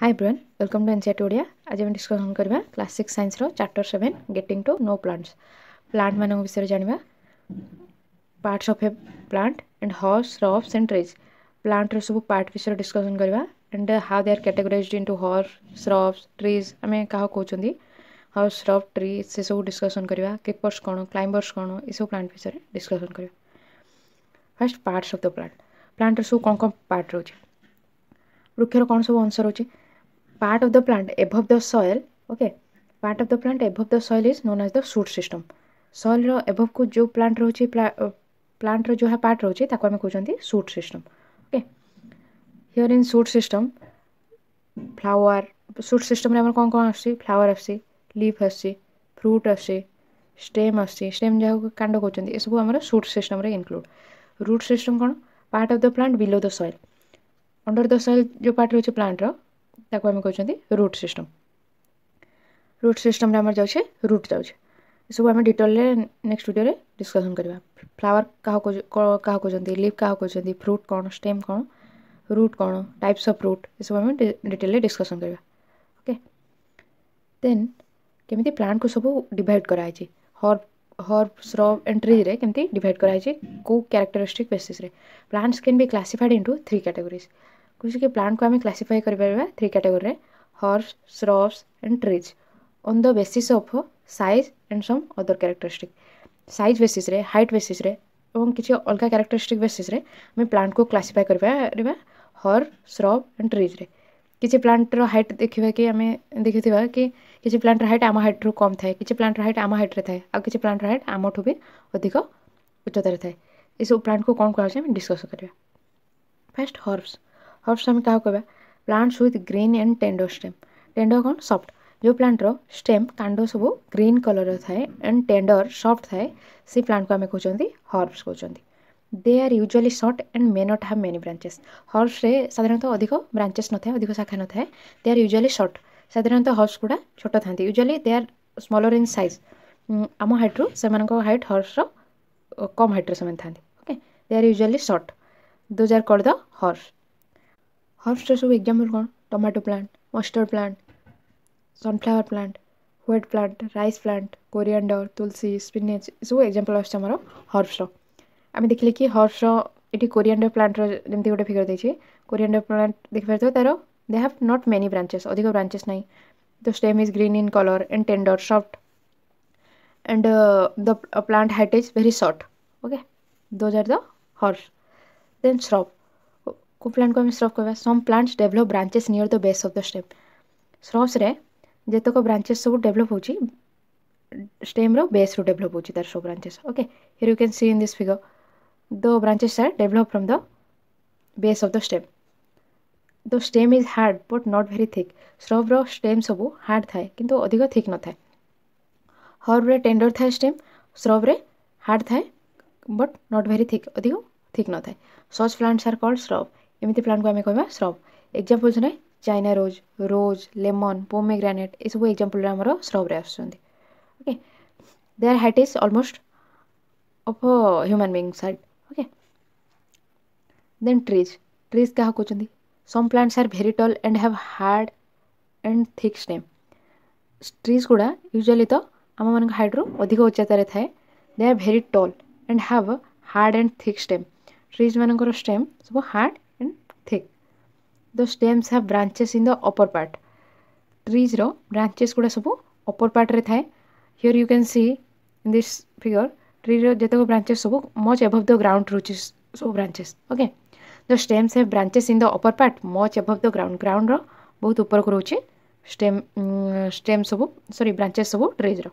Hi brain welcome to NCR Odia आज आम discussion करवा class six science chapter seven getting to know plants plant मान विषय जाना parts of a plant and herbs shrubs and trees plant सब part विषय discussion करवा and how they are categorised into herbs shrubs trees आम क्या कौन हर्स रफ ट्रीज से सब डिस्कसन करवा किपर्स कौन क्लाइंबर्स कौन यू प्लांट विषय में डिस्कसन करवा first parts of the plant plant सब कौन कौन पार्ट रोचे वृक्षर कौन सब अंश रोचे part of the plant above the soil okay part of the plant above the soil is known as the shoot system soil ର above କୁ जो plant ରହୁଛି plant ର जो है part ରହୁଛି ତାକୁ ଆମେ କହୁଛନ୍ତି shoot system okay here in shoot system flower shoot system ରେ ଆମର କ'ଣ କ'ଣ ଆସୁଛି flower ଆସୁଛି leaf ଆସୁଛି fruit ଆସୁଛି stem ଆସୁଛି stem ଯାହାକୁ କାଣ୍ଡ କହୁଛନ୍ତି ଏସବୁ ଆମର shoot system ରେ include root system କ'ଣ part of the plant below the soil under the soil जो part ରହୁଛି plant ର ताको कौन रुट सिस्टम रुट सिटम आम रुट जाऊे इस सब डिटेल नेक्स्ट भिडियो डिस्कसन करवा फ्लावर क्या कौन लिव क्या कौन फ्रुट कौन स्टेम कौन रुट कौन टाइप्स अफ रुट ये सब डिटेल डिस्कसन करवा ओके देन केमी प्लांट को सब डिड कराई हर्ब हर्बस रंट्रीज केमी डिड कराई कौ क्यारेक्टरीस्टिक बेसीस्रे plants can be classified into three categories कृषि के प्लांट को आम क्लासीफाई कर three category herbs shrubs and trees on the basis of size and some other characteristic size basis height basis किसी अलग क्यारेक्टरीस्टिक बेसीस प्लांट को classify कर herb shrub and trees किसी प्लांटर हाइट देखा कि आम देखा कि किसी प्लांटर हाइट आम हाइट रू कम थाए कि प्लांटर हाइट आम हाइट्रे थाए आ कि प्लांटर हाइट आम ठू भी अधिक उच्चतार थाए यू प्लांट को कौन कहें डिस्कस कर फास्ट हर्ब्स ଫର୍ଷ୍ଟ ଆମେ କାହାକୁ କହିବା plants with green and tender stem tender କ'ଣ ସଫ୍ଟ ଯେଉଁ ପ୍ଲାଣ୍ଟର ଷ୍ଟେମ୍ କାଣ୍ଡ ସବୁ ଗ୍ରୀନ୍ କଲର୍ର ଥାଏ ଆଣ୍ଡ ଟେଣ୍ଡର ସଫ୍ଟ ଥାଏ ସେ ପ୍ଲାଣ୍ଟକୁ ଆମେ କହୁଛନ୍ତି ହର୍ବ୍ସ କହୁଛନ୍ତି they are usually short and may not have many branches ହର୍ବ୍ସରେ ସାଧାରଣତଃ ଅଧିକ ବ୍ରାଞ୍ଚେସ୍ ନଥାଏ ଅଧିକ ଶାଖା ନଥାଏ ଦେ ଆର୍ ୟୁଜୁଆଲି ସର୍ଟ ସାଧାରଣତଃ ହର୍ବ୍ସ ଗୁଡ଼ା ଛୋଟ ଥାନ୍ତି usually they are smaller in size ଆମ ହାଇଟ୍ରୁ ସେମାନଙ୍କ ହାଇଟ୍ ହର୍ବ୍ସର କମ୍ ହାଇଟ୍ରେ ସେମାନେ ଥାନ୍ତି okay they are usually short those are call the herbs herbs ସବୁ ଏକ୍ଜାମ୍ପଲ୍ କ'ଣ tomato plant mustard plant sunflower plant wheat plant rice plant କୋରିଆଣ୍ଡର ତୁଳସୀ ସ୍ପିନେଚ୍ ଏସବୁ ଏକ୍ଜାମ୍ପଲ୍ ଆସୁଛି ଆମର ହର୍ବସ୍ର ଆମେ ଦେଖିଲେ କି ହର୍ବ୍ସର ଏଠି କୋରିଆଣ୍ଡର ପ୍ଲାଣ୍ଟର ଯେମିତି ଗୋଟେ ଫିଗର ଦେଇଛି କୋରିଆଣ୍ଡର ପ୍ଲାଣ୍ଟ ଦେଖିପାରୁଥିବ ତାର they have not many branches ଅଧିକ ବ୍ରାଞ୍ଚେସ୍ ନାହିଁ the stem is green in colour and tender soft and the plant height is very short okay those are the herbs then shrub କୋପ୍ଲାଣ୍ଟକୁ ଆମେ shrub କହିବା some plants develop branches near the base of the stem ସ୍ରବ୍ସରେ ଯେତେକ branches ସବୁ develop ହେଉଛି ଷ୍ଟେମ୍ର ବେସ୍ରୁ develop ହେଉଛି ତାର ସବୁ branches okay here you can see in this figure the branches are develop from the base of the stem the stem is hard but not very thick ସ୍ରବ୍ର stem ସବୁ hard ଥାଏ କିନ୍ତୁ ଅଧିକ thick ନଥାଏ ହର୍ବରେ ଟେଣ୍ଡର୍ ଥାଏ stem ସ୍ରବ୍ରେ hard ଥାଏ ବଟ୍ ନଟ୍ ଭେରି ଥିକ୍ ଅଧିକ ଥିକ୍ ନଥାଏ such plants are called shrub एमती प्लांट को आम कह स्रब एक्जामपल सुना चाइना रोज रोज लेमन पोमे ग्रानेट यह सब एक्जामपल स्रब्रे आसे their height is almost of human being said okay the trees trees क्या कौन some plants are very tall and have hard and thick stem trees गुड़ा usually तो आम मान हाइट रू अधिक उच्चतार थाए दे are very tall and have hard and thick stem trees मान स्टेम सब hard the stems have branches in the upper part trees branches गुड़ा सब अपर पार्ट्रे थाए here you can see in this figure tree रतक branches सब much above the ground रोचे सब branches okay the stems have branches in the upper part much above the ground ground ऊपर को रोचे स्टेम स्टेम सब सरी ब्रांचेस सब trees र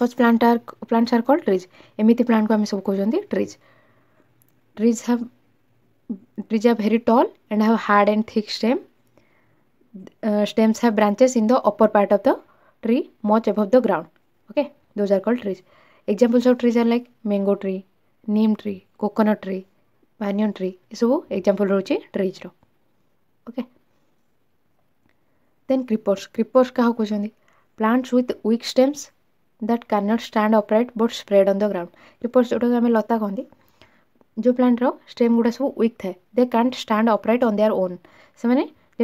such plant are plants are called trees एमती plant को आम सब कहते trees trees have trees are very tall and have hard and thick stem. Uh, stems have branches in the upper part of the tree, much above the ground. Okay, those are called trees. Examples of trees are like mango tree, neem tree, coconut tree, banyan tree. ଏସବୁ example ରହୁଛି ଟ୍ରିଜ୍ର okay then creepers creepers କାହାକୁ କହୁଛନ୍ତି plants with weak stems that can not stand upright but spread on the ground creepers ଯେଉଁଟାକୁ ଆମେ ଲତା କହନ୍ତି जो plant रो stem गुड़ा सब विक् थाए they can't stand upright on their own से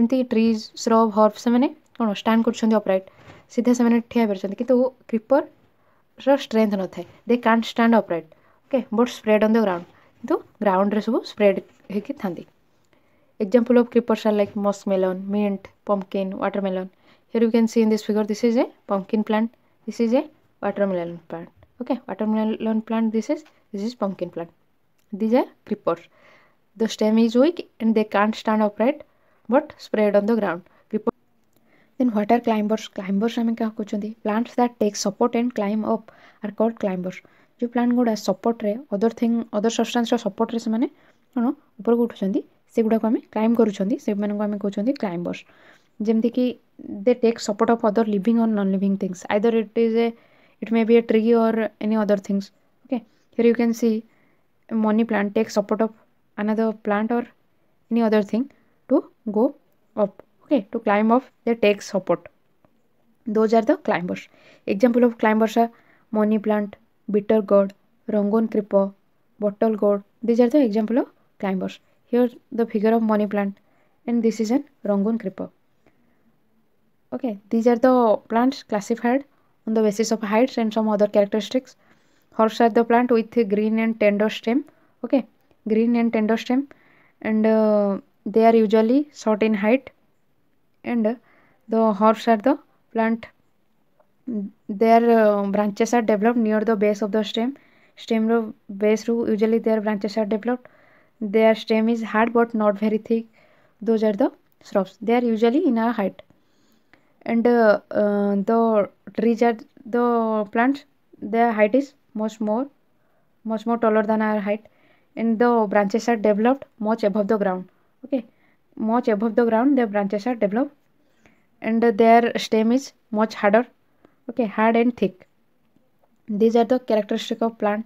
जमी ट्रीज स्रब हर्ब से कौन स्टाण करपरइट सीधा से ठिया पार्टी कितु क्रिपर रेन्थ न थाए they can't stand upright okay but spread on the ground कि ग्राउंड रे सब spread example of creepers are like musk melon mint pumpkin watermelon here you can see in this figure this is a pumpkin plant this is a watermelon plant okay watermelon plant this is this is pumpkin plant These are creepers. The stem is weak and they can't stand upright but spread on the ground. Creeper. Then what are climbers? Climbers हमें क्या कहते हैं? Plants that take support and climb up are called climbers. जो plant गुड़ा support रे other thing other substance ର support रे ସେମାନେ କ'ଣ ଉପରକୁ ଉଠୁଛନ୍ତି ସେଗୁଡ଼ାକୁ ଆମେ କ୍ଲାଇମ୍ବ କରୁଛନ୍ତି ସେମାନଙ୍କୁ ଆମେ କହୁଛନ୍ତି କ୍ଲାଇମ୍ବର୍ସ ଯେମିତିକି they take support of other living or non living things either it is a it may be a tree or any other things okay here you can see money plant takes support of another plant or any other thing to go up okay to climb up they take support those are the climbers example of climbers are money plant bitter gourd rongon creeper bottle gourd these are the example of climbers here the figure of money plant and this is an rongon creeper okay these are the plants classified on the basis of heights and some other characteristics the plant with green and tender stem okay green and tender stem and uh, they are usually short in height and uh, the plant their uh, branches are developed near the base of the stem stem base root usually their branches are developed their stem is hard but not very thick those are the shrubs they are usually in a height and uh, uh, the trees are the plants their height is much more much more taller than our height and the branches are developed much above the ground okay much above the ground their branches are developed and their stem is much harder okay hard and thick these are the characteristic of plant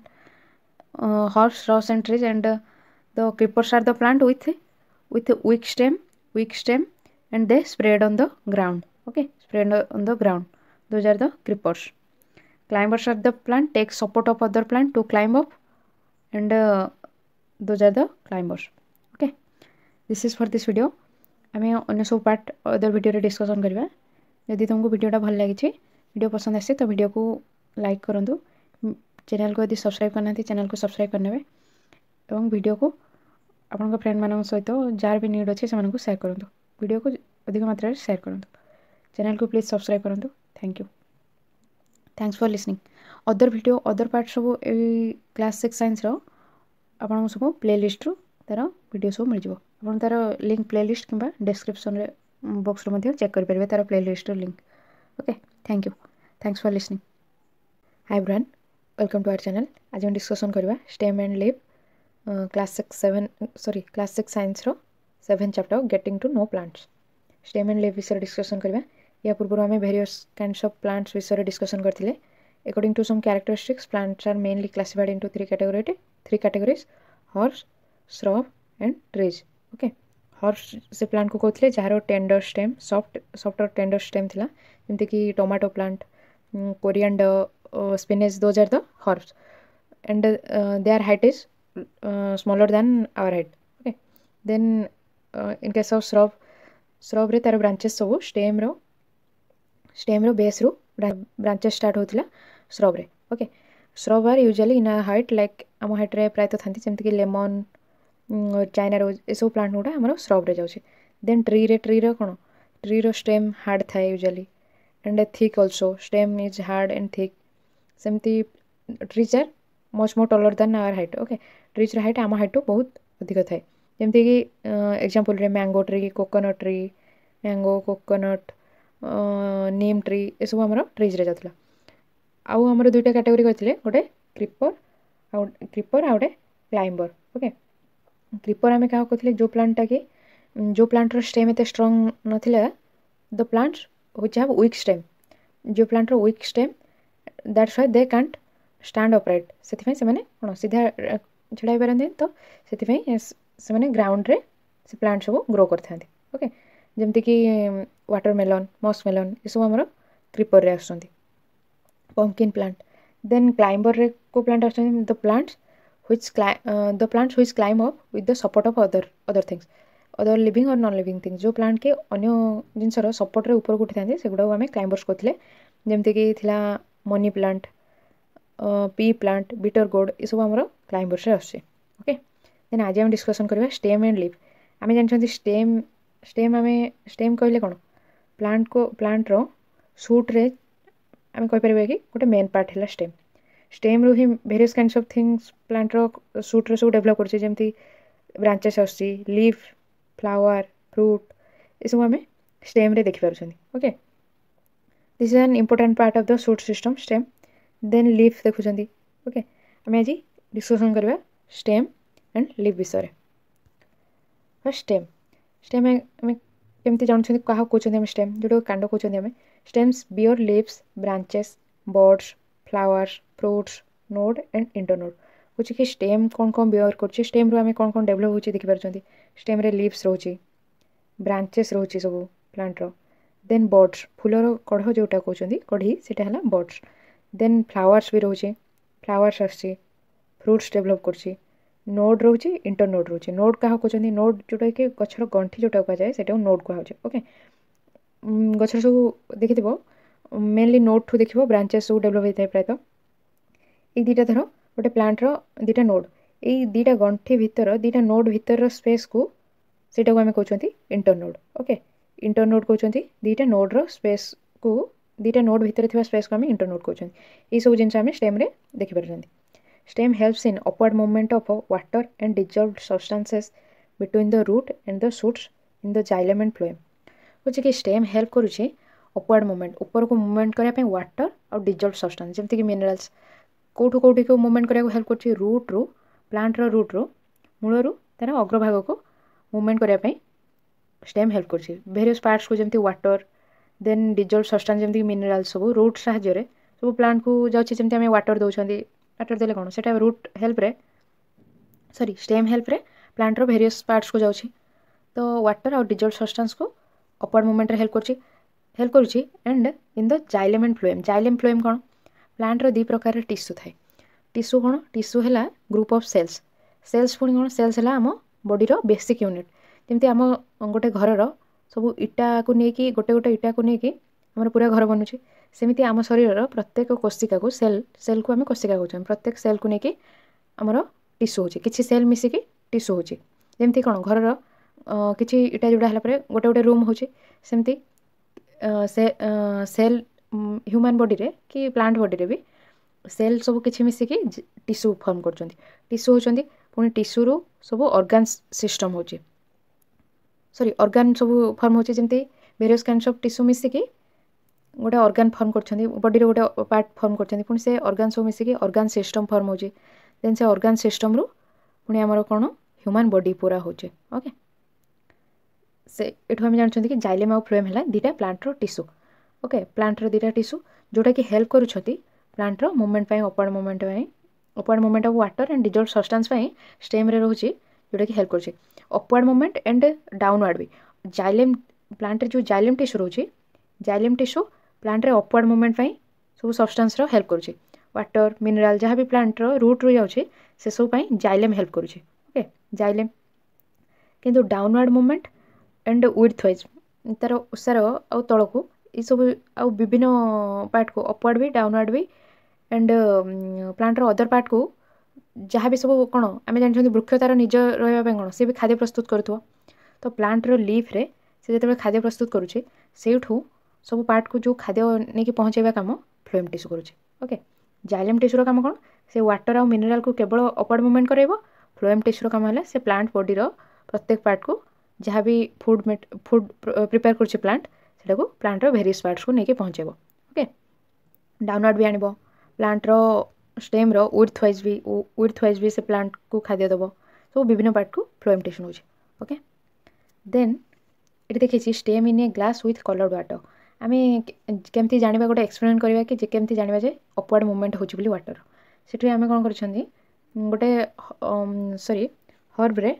uh, horse rose and trees and uh, the creepers are the plant with with weak stem weak stem and they spread on the ground okay spread on the ground those are the creepers climbers at the plant take support of other plant to climb up and uh, those are the climbers okay this is for this video আমি অন্য সব part অদর ভিডিওরে discussion করিবা যদি তোমাকে ভিডিওটা ভাল লাগিছে video পছন্দ আসে তো ভিডিওকে লাইক করন্তু চ্যানেলকে যদি সবসক্রাইব করে না চ্যানেলকে সবসক্রাইব করে নেবে এবং ভিডিওকে আপনার ফ্রেন্ড মান সহিত যার বি নিড অছে সেমানকু শেয়ার করন্তু ভিডিওকে অধিক মাত্রায় শেয়ার করন্তু চ্যানেলকে প্লিজ সবসক্রাইব করন্তু thank you thanks for listening other भिड अदर पार्ट सब क्लास सिक्स सैन्स रु सब प्ले लिस्ट्रु तार भिड सब मिल जाव तार लिंक प्ले लिस्ट कि डेस्क्रिपन बक्स चेक करें तार playlist link okay thank you thanks for listening hi friends welcome to our channel आज हम डिस्कसन करवा stem and leaf class six seven sorry class six science seven chapter getting to know plants stem and leaf विषय discussion करवा या पूर्व आम various kind of plants विषय में डिस्कसन करते according to some characteristics plants are mainly classified into three category three categories herbs shrub and trees okay herbs से plant को कहते जार tender stem soft softer tender stem थी जमीक tomato plant coriander spinach those are the herbs and they are height is smaller than our height okay then in case of shrub श्रब्रे तार branches सब स्टेम्र ଷ୍ଟେମ୍ର ବେସ୍ରୁ ବ୍ରାଞ୍ଚେସ୍ ଷ୍ଟାର୍ଟ ହେଉଥିଲା ସ୍ରବ୍ରେ okay ସ୍ରବ୍ are usually in height like ଆମ ହାଇଟ୍ରେ ପ୍ରାୟତଃ ଥାନ୍ତି ଯେମିତିକି ଲେମନ୍ ଚାଇନା ରୋଜ୍ ଏସବୁ ପ୍ଲାଣ୍ଟ ଗୁଡ଼ା ଆମର ସ୍ରବ୍ରେ ଯାଉଛି ଦେନ୍ ଟ୍ରିରେ ଟ୍ରିର କ'ଣ ଟ୍ରିର ଷ୍ଟେମ୍ ହାର୍ଡ଼ ଥାଏ usually and thick also stem is hard and thick ସେମିତି trees are much more taller than our height okay ଟ୍ରିଜ୍ର ହାଇଟ୍ ଆମ ହାଇଟ୍ରୁ ବହୁତ ଅଧିକ ଥାଏ ଯେମିତିକି ଏକ୍ଜାମ୍ପଲ୍ରେ mango tree coconut tree mango coconut neem tree ଏସବୁ ଆମର ଟ୍ରିଜ୍ରେ ଯାଉଥିଲା ଆଉ ଆମର ଦୁଇଟା କାଟାଗୋରୀ କରିଥିଲେ ଗୋଟେ କ୍ରିପର୍ ଆଉ କ୍ରିପର୍ ଆଉ ଗୋଟେ କ୍ଲାଇମ୍ବର୍ ଓକେ କ୍ରିପର୍ ଆମେ କାହାକୁ କହିଥିଲେ ଯେଉଁ ପ୍ଲାଣ୍ଟଟାକି ଯେଉଁ ପ୍ଲାଣ୍ଟର ଷ୍ଟେମ୍ ଏତେ ଷ୍ଟ୍ରଙ୍ଗ ନଥିଲା the plant which have weak stem ଯେଉଁ ପ୍ଲାଣ୍ଟର weak stem that's why they can't stand upright ସେଥିପାଇଁ ସେମାନେ କ'ଣ ସିଧା ଛିଡ଼ା ହେଇପାରନ୍ତିନି ତ ସେଥିପାଇଁ ସେମାନେ ଗ୍ରାଉଣ୍ଡରେ ସେ ପ୍ଲାଣ୍ଟ ସବୁ ଗ୍ରୋ କରିଥାନ୍ତି ଓକେ ଯେମିତିକି ୱାଟରମେଲନ୍ ମସ୍କମେଲନ୍ ଏସବୁ ଆମର କ୍ରିପର୍ରେ ଆସୁଛନ୍ତି ପମ୍ପକିନ୍ ପ୍ଲାଣ୍ଟ ଦେନ୍ କ୍ଲାଇମ୍ବର୍ରେ କେଉଁ ପ୍ଲାଣ୍ଟ ଆସୁଛନ୍ତି the plants which the plants which climb up with the support of other other things other living or non living things ଯେଉଁ ପ୍ଲାଣ୍ଟ କି ଅନ୍ୟ ଜିନିଷର ସପୋର୍ଟରେ ଉପରକୁ ଉଠିଥାନ୍ତି ସେଗୁଡ଼ାକୁ ଆମେ କ୍ଲାଇମ୍ବର୍ସ କହୁଥିଲେ ଯେମିତିକି ଥିଲା money plant pea plant bitter gourd ଏସବୁ ଆମର କ୍ଲାଇମ୍ବର୍ସରେ ଆସୁଛି ଓକେ ଦେନ୍ ଆଜି ଆମେ ଡିସ୍କସନ୍ କରିବା ଷ୍ଟେମ୍ ଆଣ୍ଡ ଲିଭ୍ ଆମେ ଜାଣିଛନ୍ତି ଷ୍ଟେମ୍ स्टेम आम स्टेम कहले कौन प्लांट को प्लांट रो सुट्रे आम कहीपर कि गोटे मेन पार्ट है स्टेम स्टेम रु ही various kind of things plant रुट्रे सब डेभलप करमी ब्रांचेस आसफ फ्लावर फ्रूट ये सब आम स्टेम देखिपर okay this is an important part of the shoot system stem then leaf देखुं ओके आम आज डिस्कसन करवा स्टेम एंड लिफ विषय फर्स्ट स्टेम ସେଟା ଆମେ ଆମେ କେମିତି ଜାଣୁଛନ୍ତି କାହାକୁ କହୁଛନ୍ତି ଆମେ ଷ୍ଟେମ୍ ଯେଉଁଟାକୁ କାଣ୍ଡ କହୁଛନ୍ତି ଆମେ stems bear leaves branches buds flowers fruits node and internode ହେଉଛି କି ଷ୍ଟେମ୍ କ'ଣ କ'ଣ ବିୟର୍ କରୁଛି ଷ୍ଟେମ୍ରୁ ଆମେ କ'ଣ କ'ଣ ଡେଭଲପ୍ ହେଉଛି ଦେଖିପାରୁଛନ୍ତି ଷ୍ଟେମ୍ରେ ଲିଭ୍ସ ରହୁଛି ବ୍ରାଞ୍ଚେସ୍ ରହୁଛି ସବୁ ପ୍ଲାଣ୍ଟର ଦେନ୍ ବଡ୍ସ ଫୁଲର କଢ଼ ଯେଉଁଟା କହୁଛନ୍ତି କଢ଼ି ସେଇଟା ହେଲା ବଡ୍ସ ଦେନ୍ ଫ୍ଲାୱାର୍ସ ବି ରହୁଛି ଫ୍ଲାୱାର୍ସ ଆସୁଛି ଫ୍ରୁଟ୍ସ ଡେଭଲପ୍ କରୁଛି नोड रोच इंटर नोड रोचे नोड क्या कौन नोड जो कि गचर गंठी जोटा कहुए सीटा नोड कहा ओके गचर सब देखी मेनली नोड ठू देख ब्रांचेस सब डेभलप होता है प्रायत ये दुटा धर गोटे प्लांटर दुटा नोड यहीटा गंठी भितर दुटा नोड भितर स्पेस को सेटा को आम कौन internode okay internode कौन दुटा नोड्र स्पेस को दुटा नोड भितर स्पेस को आम इंटर नोड कौन यू जिनमें स्टेम देखिपार Stem helps in upward movement of water and dissolved substances between the root and the shoots in the xylem and phloem. হচ্ছে কি স্টেম হেল্প କରୁଛି ଅପୱାର୍ଡ଼ ମୁଭମେଣ୍ଟ ଉପରକୁ ମୁଭମେଣ୍ଟ କରିବା ପାଇଁ ୱାଟର୍ ଆଉ ଡିଜଲ୍ଭ ସବଷ୍ଟାନ୍ସ ଯେମିତିକି ମିନେରାଲ୍ସ କେଉଁଠୁ କେଉଁଠିକୁ ମୁଭମେଣ୍ଟ କରିବାକୁ ହେଲ୍ପ କରୁଛି ରୁଟ୍ରୁ ପ୍ଲାଣ୍ଟର ରୁଟ୍ରୁ ମୂଳରୁ ତା'ର ଅଗ୍ରଭାଗକୁ ମୁଭମେଣ୍ଟ କରିବା ପାଇଁ ଷ୍ଟେମ୍ ହେଲ୍ପ କରୁଛି ଭେରିୟସ୍ ପାର୍ଟସ୍କୁ ଯେମିତି ୱାଟର୍ ଦେନ୍ ଡିଜଲ୍ଭ ସବଷ୍ଟାନ୍ସ ଯେମିତିକି ମିନେରାଲ୍ ସବୁ ରୁଟ୍ ସାହାଯ୍ୟରେ ସବୁ ପ୍ଲାଣ୍ଟକୁ ଯାଉଛି ଯେମିତି ଆମେ ୱାଟର୍ ଦେଉଛନ୍ତି କାଟିଦେଲେ କ'ଣ ସେଇଟା ରୁଟ୍ ହେଲ୍ପରେ ସରି ଷ୍ଟେମ୍ ହେଲ୍ପରେ ପ୍ଲାଣ୍ଟର ଭେରିୟସ୍ ପାର୍ଟସ୍କୁ ଯାଉଛି ତ ୱାଟର୍ ଆଉ ଡିଜଲ୍ଟ ସବଷ୍ଟାନ୍ସକୁ ଅପୱାର୍ଡ଼ ମୁଭମେଣ୍ଟରେ ହେଲ୍ପ କରୁଛି ହେଲ୍ପ କରୁଛି and in the xylem and phloem xylem phloem କ'ଣ ପ୍ଲାଣ୍ଟର ଦୁଇ ପ୍ରକାରର ଟିସୁ ଥାଏ ଟିସୁ କ'ଣ ଟିସୁ ହେଲା ଗ୍ରୁପ୍ ଅଫ୍ ସେଲ୍ସ ସେଲ୍ସ ପୁଣି କ'ଣ ସେଲ୍ସ ହେଲା ଆମ ବଡ଼ିର ବେସିକ୍ ୟୁନିଟ୍ ଯେମିତି ଆମ ଗୋଟେ ଘରର ସବୁ ଇଟାକୁ ନେଇକି ଗୋଟେ ଗୋଟେ ଇଟାକୁ ନେଇକି ଆମର ପୁରା ଘର ବନୁଛି ସେମିତି ଆମ ଶରୀରର ପ୍ରତ୍ୟେକ କୋଷିକାକୁ ସେଲ୍ ସେଲ୍କୁ ଆମେ କୋଷିକା କହୁଛୁ ପ୍ରତ୍ୟେକ ସେଲ୍କୁ ନେଇକି ଆମର ଟିସୁ ହେଉଛି କିଛି ସେଲ୍ ମିଶିକି ଟିସୁ ହେଉଛି ଯେମିତି କ'ଣ ଘରର କିଛି ଇଟା ଯୋଡ଼ା ହେଲା ପରେ ଗୋଟେ ଗୋଟେ ରୁମ୍ ହେଉଛି ସେମିତି ସେ ସେଲ୍ ହ୍ୟୁମାନ୍ ବଡ଼ିରେ କି ପ୍ଲାଣ୍ଟ ବଡ଼ିରେ ବି ସେଲ୍ ସବୁ କିଛି ମିଶିକି ଟିସୁ ଫର୍ମ କରୁଛନ୍ତି ଟିସୁ ହେଉଛନ୍ତି ପୁଣି ଟିସୁରୁ ସବୁ ଅର୍ଗାନ୍ ସିଷ୍ଟମ୍ ହେଉଛି ସରି ଅର୍ଗାନ୍ ସବୁ ଫର୍ମ ହେଉଛି ଯେମିତି ଭେରିୟସ୍ କାଇଣ୍ଡସ୍ ଅଫ୍ ଟିସୁ ମିଶିକି गोटे अर्गान फर्म कर बडी गोटे पार्ट फर्म कर अर्गान सब मिसिक अर्गान सिस्टम फर्म होन से अर्गान सिस्टम रु पुणी आमर कौन ह्यूमान बडी पूरा होके यू आम जानते कि जैलेम आउ फ्लोएम है दुटा प्लांटर टीस्यू ओके प्लांटर दुटा टीस्यू जोटा कि हेल्प कर प्लांटर movement upward movement upward movement of water and dissolved सस्टास्पाई स्टेम रोच जोटा कि हेल्प कर अपार्ड मुमेंट एंड डाउनवर्ड भी जैलेम प्लांट जो जैलेम टीस्यू रोचे जैलेम टीस्यू ପ୍ଲାଣ୍ଟରେ ଅପୱାର୍ଡ଼ ମୁଭମେଣ୍ଟ ପାଇଁ ସବୁ ସବଷ୍ଟାନ୍ସର ହେଲ୍ପ କରୁଛି ୱାଟର ମିନେରାଲ ଯାହା ବି ପ୍ଲାଣ୍ଟର ରୁଟ୍ରୁ ଯାଉଛି ସେସବୁ ପାଇଁ ଜାଇଲେମ୍ ହେଲ୍ପ କରୁଛି ଓକେ ଜାଇଲେମ୍ କିନ୍ତୁ downward movement and width wise ତା'ର ଓସାର ଆଉ ତଳକୁ ଏସବୁ ଆଉ ବିଭିନ୍ନ ପାର୍ଟକୁ ଅପୱାର୍ଡ଼ ବି ଡାଉନୱାର୍ଡ଼ ବି ଆଣ୍ଡ ପ୍ଲାଣ୍ଟର ଅଦର ପାର୍ଟକୁ ଯାହା ବି ସବୁ କ'ଣ ଆମେ ଜାଣିଛନ୍ତି ବୃକ୍ଷ ତା'ର ନିଜ ରହିବା ପାଇଁ କ'ଣ ସେ ବି ଖାଦ୍ୟ ପ୍ରସ୍ତୁତ କରୁଥିବ ତ ପ୍ଲାଣ୍ଟର ଲିଫ୍ରେ ସେ ଯେତେବେଳେ ଖାଦ୍ୟ ପ୍ରସ୍ତୁତ କରୁଛି ସେଇଠୁ ସବୁ ପାର୍ଟକୁ ଯେଉଁ ଖାଦ୍ୟ ନେଇକି ପହଞ୍ଚାଇବା କାମ ଫ୍ଲୋଏମ୍ ଟିସୁ କରୁଛି ଓକେ ଜାଇଲେମ୍ ଟିସୁର କାମ କ'ଣ ସେ ୱାଟର ଆଉ ମିନେରାଲକୁ କେବଳ ଅପୱାର୍ଡ଼ ମୁଭମେଣ୍ଟ କରାଇବ ଫ୍ଲୋଏମ୍ ଟିସୁର କାମ ହେଲା ସେ ପ୍ଲାଣ୍ଟ ବଡ଼ିର ପ୍ରତ୍ୟେକ ପାର୍ଟକୁ ଯାହା ବି ଫୁଡ଼ ଫୁଡ଼ ପ୍ରିପେୟାର କରୁଛି ପ୍ଲାଣ୍ଟ ସେଟାକୁ ପ୍ଲାଣ୍ଟର ଭେରିୟସ୍ ପାର୍ଟସକୁ ନେଇକି ପହଞ୍ଚାଇବ ଓକେ ଡାଉନୱାର୍ଡ଼ ବି ଆଣିବ ପ୍ଲାଣ୍ଟର ଷ୍ଟେମ୍ର ୱିଥ୍ ୱାଇଜ୍ ବି ୱିଥ୍ ୱାଇଜ୍ ବି ସେ ପ୍ଲାଣ୍ଟକୁ ଖାଦ୍ୟ ଦେବ ସବୁ ବିଭିନ୍ନ ପାର୍ଟକୁ ଫ୍ଲୋଏମ୍ ଟିସୁ ନେଉଛି ଓକେ ଦେନ୍ ଏଠି ଦେଖିଛି stem in a glass with coloured water आम के जानवा गोटे एक्सप्लेन करवा कि जाना जे अपवर्ड मुमेंट होटर से आम कौन कर गोटे सरी हर्ब्रे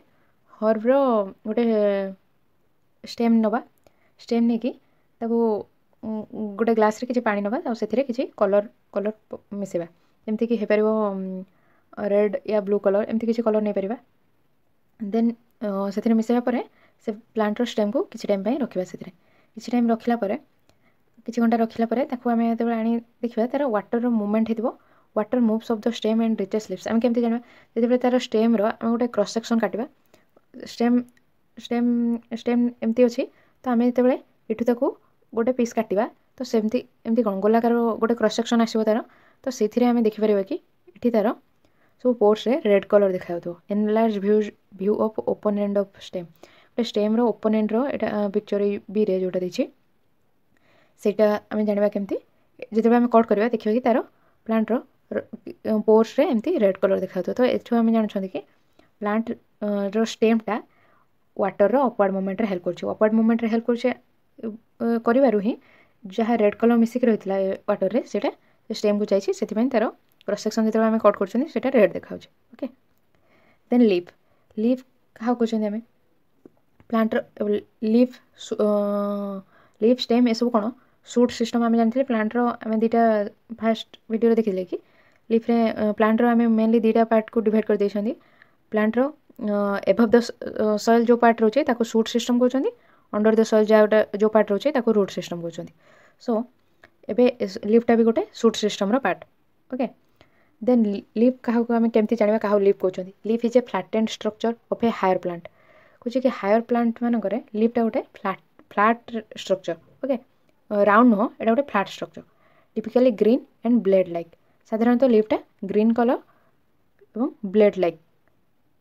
हर्ब्र गोटे स्टेम नवा स्टेम नहीं कि गोटे ग्लास किसी पा ना से किसी कलर कलर मिसेवा जमीक रेड या ब्लू कलर एमती किसी कलर नहीं पार देन से मिसेवा से प्लांटर स्टेम को किसी टाइम रखा से किसी टाइम रखला କିଛି ଘଣ୍ଟା ରଖିଲା ପରେ ତାକୁ ଆମେ ଯେତେବେଳେ ଆଣି ଦେଖିବା ତା'ର ୱାଟର୍ର ମୁଭମେଣ୍ଟ ହେଇଥିବ water moves of the stem and reaches leaves ଆମେ କେମିତି ଜାଣିବା ଯେତେବେଳେ ତା'ର ଷ୍ଟେମ୍ର ଆମେ ଗୋଟେ କ୍ରସ୍ ସେକ୍ସନ୍ କାଟିବା ଷ୍ଟେମ୍ ଷ୍ଟେମ୍ ଷ୍ଟେମ୍ ଏମିତି ଅଛି ତ ଆମେ ଯେତେବେଳେ ଏଠୁ ତାକୁ ଗୋଟେ ପିସ୍ କାଟିବା ତ ସେମିତି ଏମିତି କ'ଣ ଗୋଲାକାର ଗୋଟେ କ୍ରସ୍ ସେକ୍ସନ୍ ଆସିବ ତା'ର ତ ସେଥିରେ ଆମେ ଦେଖିପାରିବା କି ଏଠି ତା'ର ସବୁ ପୋର୍ଟସରେ ରେଡ୍ କଲର୍ ଦେଖାଯାଉଥିବ ଏନଲାର୍ଜ ଭ୍ୟୁ ଭ୍ୟୁ ଅଫ୍ ଓପୋନେଣ୍ଟ ଅଫ୍ ଷ୍ଟେମ୍ ଗୋଟେ ଷ୍ଟେମ୍ର ଓପୋନେଣ୍ଟର ଏଇଟା ପିକ୍ଚର ବିରେ ଯେଉଁଟା ଦେଇଛି ସେଇଟା ଆମେ ଜାଣିବା କେମିତି ଯେତେବେଳେ ଆମେ କଟ୍ କରିବା ଦେଖିବା କି ତା'ର ପ୍ଲାଣ୍ଟର ପୋର୍ସରେ ଏମିତି ରେଡ଼୍ କଲର୍ ଦେଖାଯାଉଥିବ ତ ଏଠୁ ଆମେ ଜାଣୁଛନ୍ତି କି ପ୍ଲାଣ୍ଟର ଷ୍ଟେମ୍ଟା ୱାଟର୍ର ଅପୱାର୍ଡ଼ ମୁଭମେଣ୍ଟରେ ହେଲ୍ପ କରୁଛି ଅପୱାର୍ଡ଼ ମୁଭମେଣ୍ଟରେ ହେଲ୍ପ କରୁଛି କରିବାରୁ ହିଁ ଯାହା ରେଡ଼୍ କଲର୍ ମିଶିକି ରହିଥିଲା ୱାଟର୍ରେ ସେଇଟା ଷ୍ଟେମ୍କୁ ଯାଇଛି ସେଥିପାଇଁ ତା'ର କ୍ରସ୍ ସେକ୍ସନ୍ ଯେତେବେଳେ ଆମେ କଟ୍ କରୁଛନ୍ତି ସେଇଟା ରେଡ଼୍ ଦେଖାଉଛି ଓକେ ଦେନ୍ ଲିଭ୍ ଲିଭ୍ କାହାକୁ କହୁଛନ୍ତି ଆମେ ପ୍ଲାଣ୍ଟର ଲିଭ୍ ଲିଭ୍ ଷ୍ଟେମ୍ ଏସବୁ କ'ଣ ସୁଟ୍ ସିଷ୍ଟମ୍ ଆମେ ଜାଣିଥିଲେ ପ୍ଲାଣ୍ଟର ଆମେ ଦୁଇଟା ଫାର୍ଷ୍ଟ ଭିଡ଼ିଓରେ ଦେଖିଥିଲେ କି ଲିଫ୍ରେ ପ୍ଲାଣ୍ଟର ଆମେ ମେନଲି ଦୁଇଟା ପାର୍ଟକୁ ଡିଭାଇଡ଼ କରିଦେଇଛନ୍ତି ପ୍ଲାଣ୍ଟର ଏଭବ୍ ଦ ସଏଲ୍ ଯେଉଁ ପାର୍ଟ ରହୁଛି ତାକୁ ସୁଟ୍ ସିଷ୍ଟମ୍ କହୁଛନ୍ତି ଅଣ୍ଡର ଦ ସଏଲ୍ ଯେଉଁଟା ଯେଉଁ ପାର୍ଟ ରହୁଛି ତାକୁ ରୁଟ୍ ସିଷ୍ଟମ୍ କହୁଛନ୍ତି ସୋ ଏବେ ଲିଫ୍ଟା ବି ଗୋଟେ ସୁଟ୍ ସିଷ୍ଟମ୍ର ପାର୍ଟ ଓକେ ଦେନ୍ ଲିଫ୍ କାହାକୁ ଆମେ କେମିତି ଜାଣିବା କାହାକୁ ଲିଫ୍ କହୁଛନ୍ତି leaf is a flattened structure of a higher plant କହୁଛି କି ହାୟର ପ୍ଲାଣ୍ଟମାନଙ୍କରେ ଲିଫ୍ଟା ଗୋଟେ flat flat structure okay round ନୁହଁ ଏଇଟା ଗୋଟେ flat structure typically green and blade like ସାଧାରଣତଃ ଲିଫ୍ଟା ଗ୍ରୀନ୍ କଲର୍ ଏବଂ ବ୍ଲେଡ୍ ଲାଇକ୍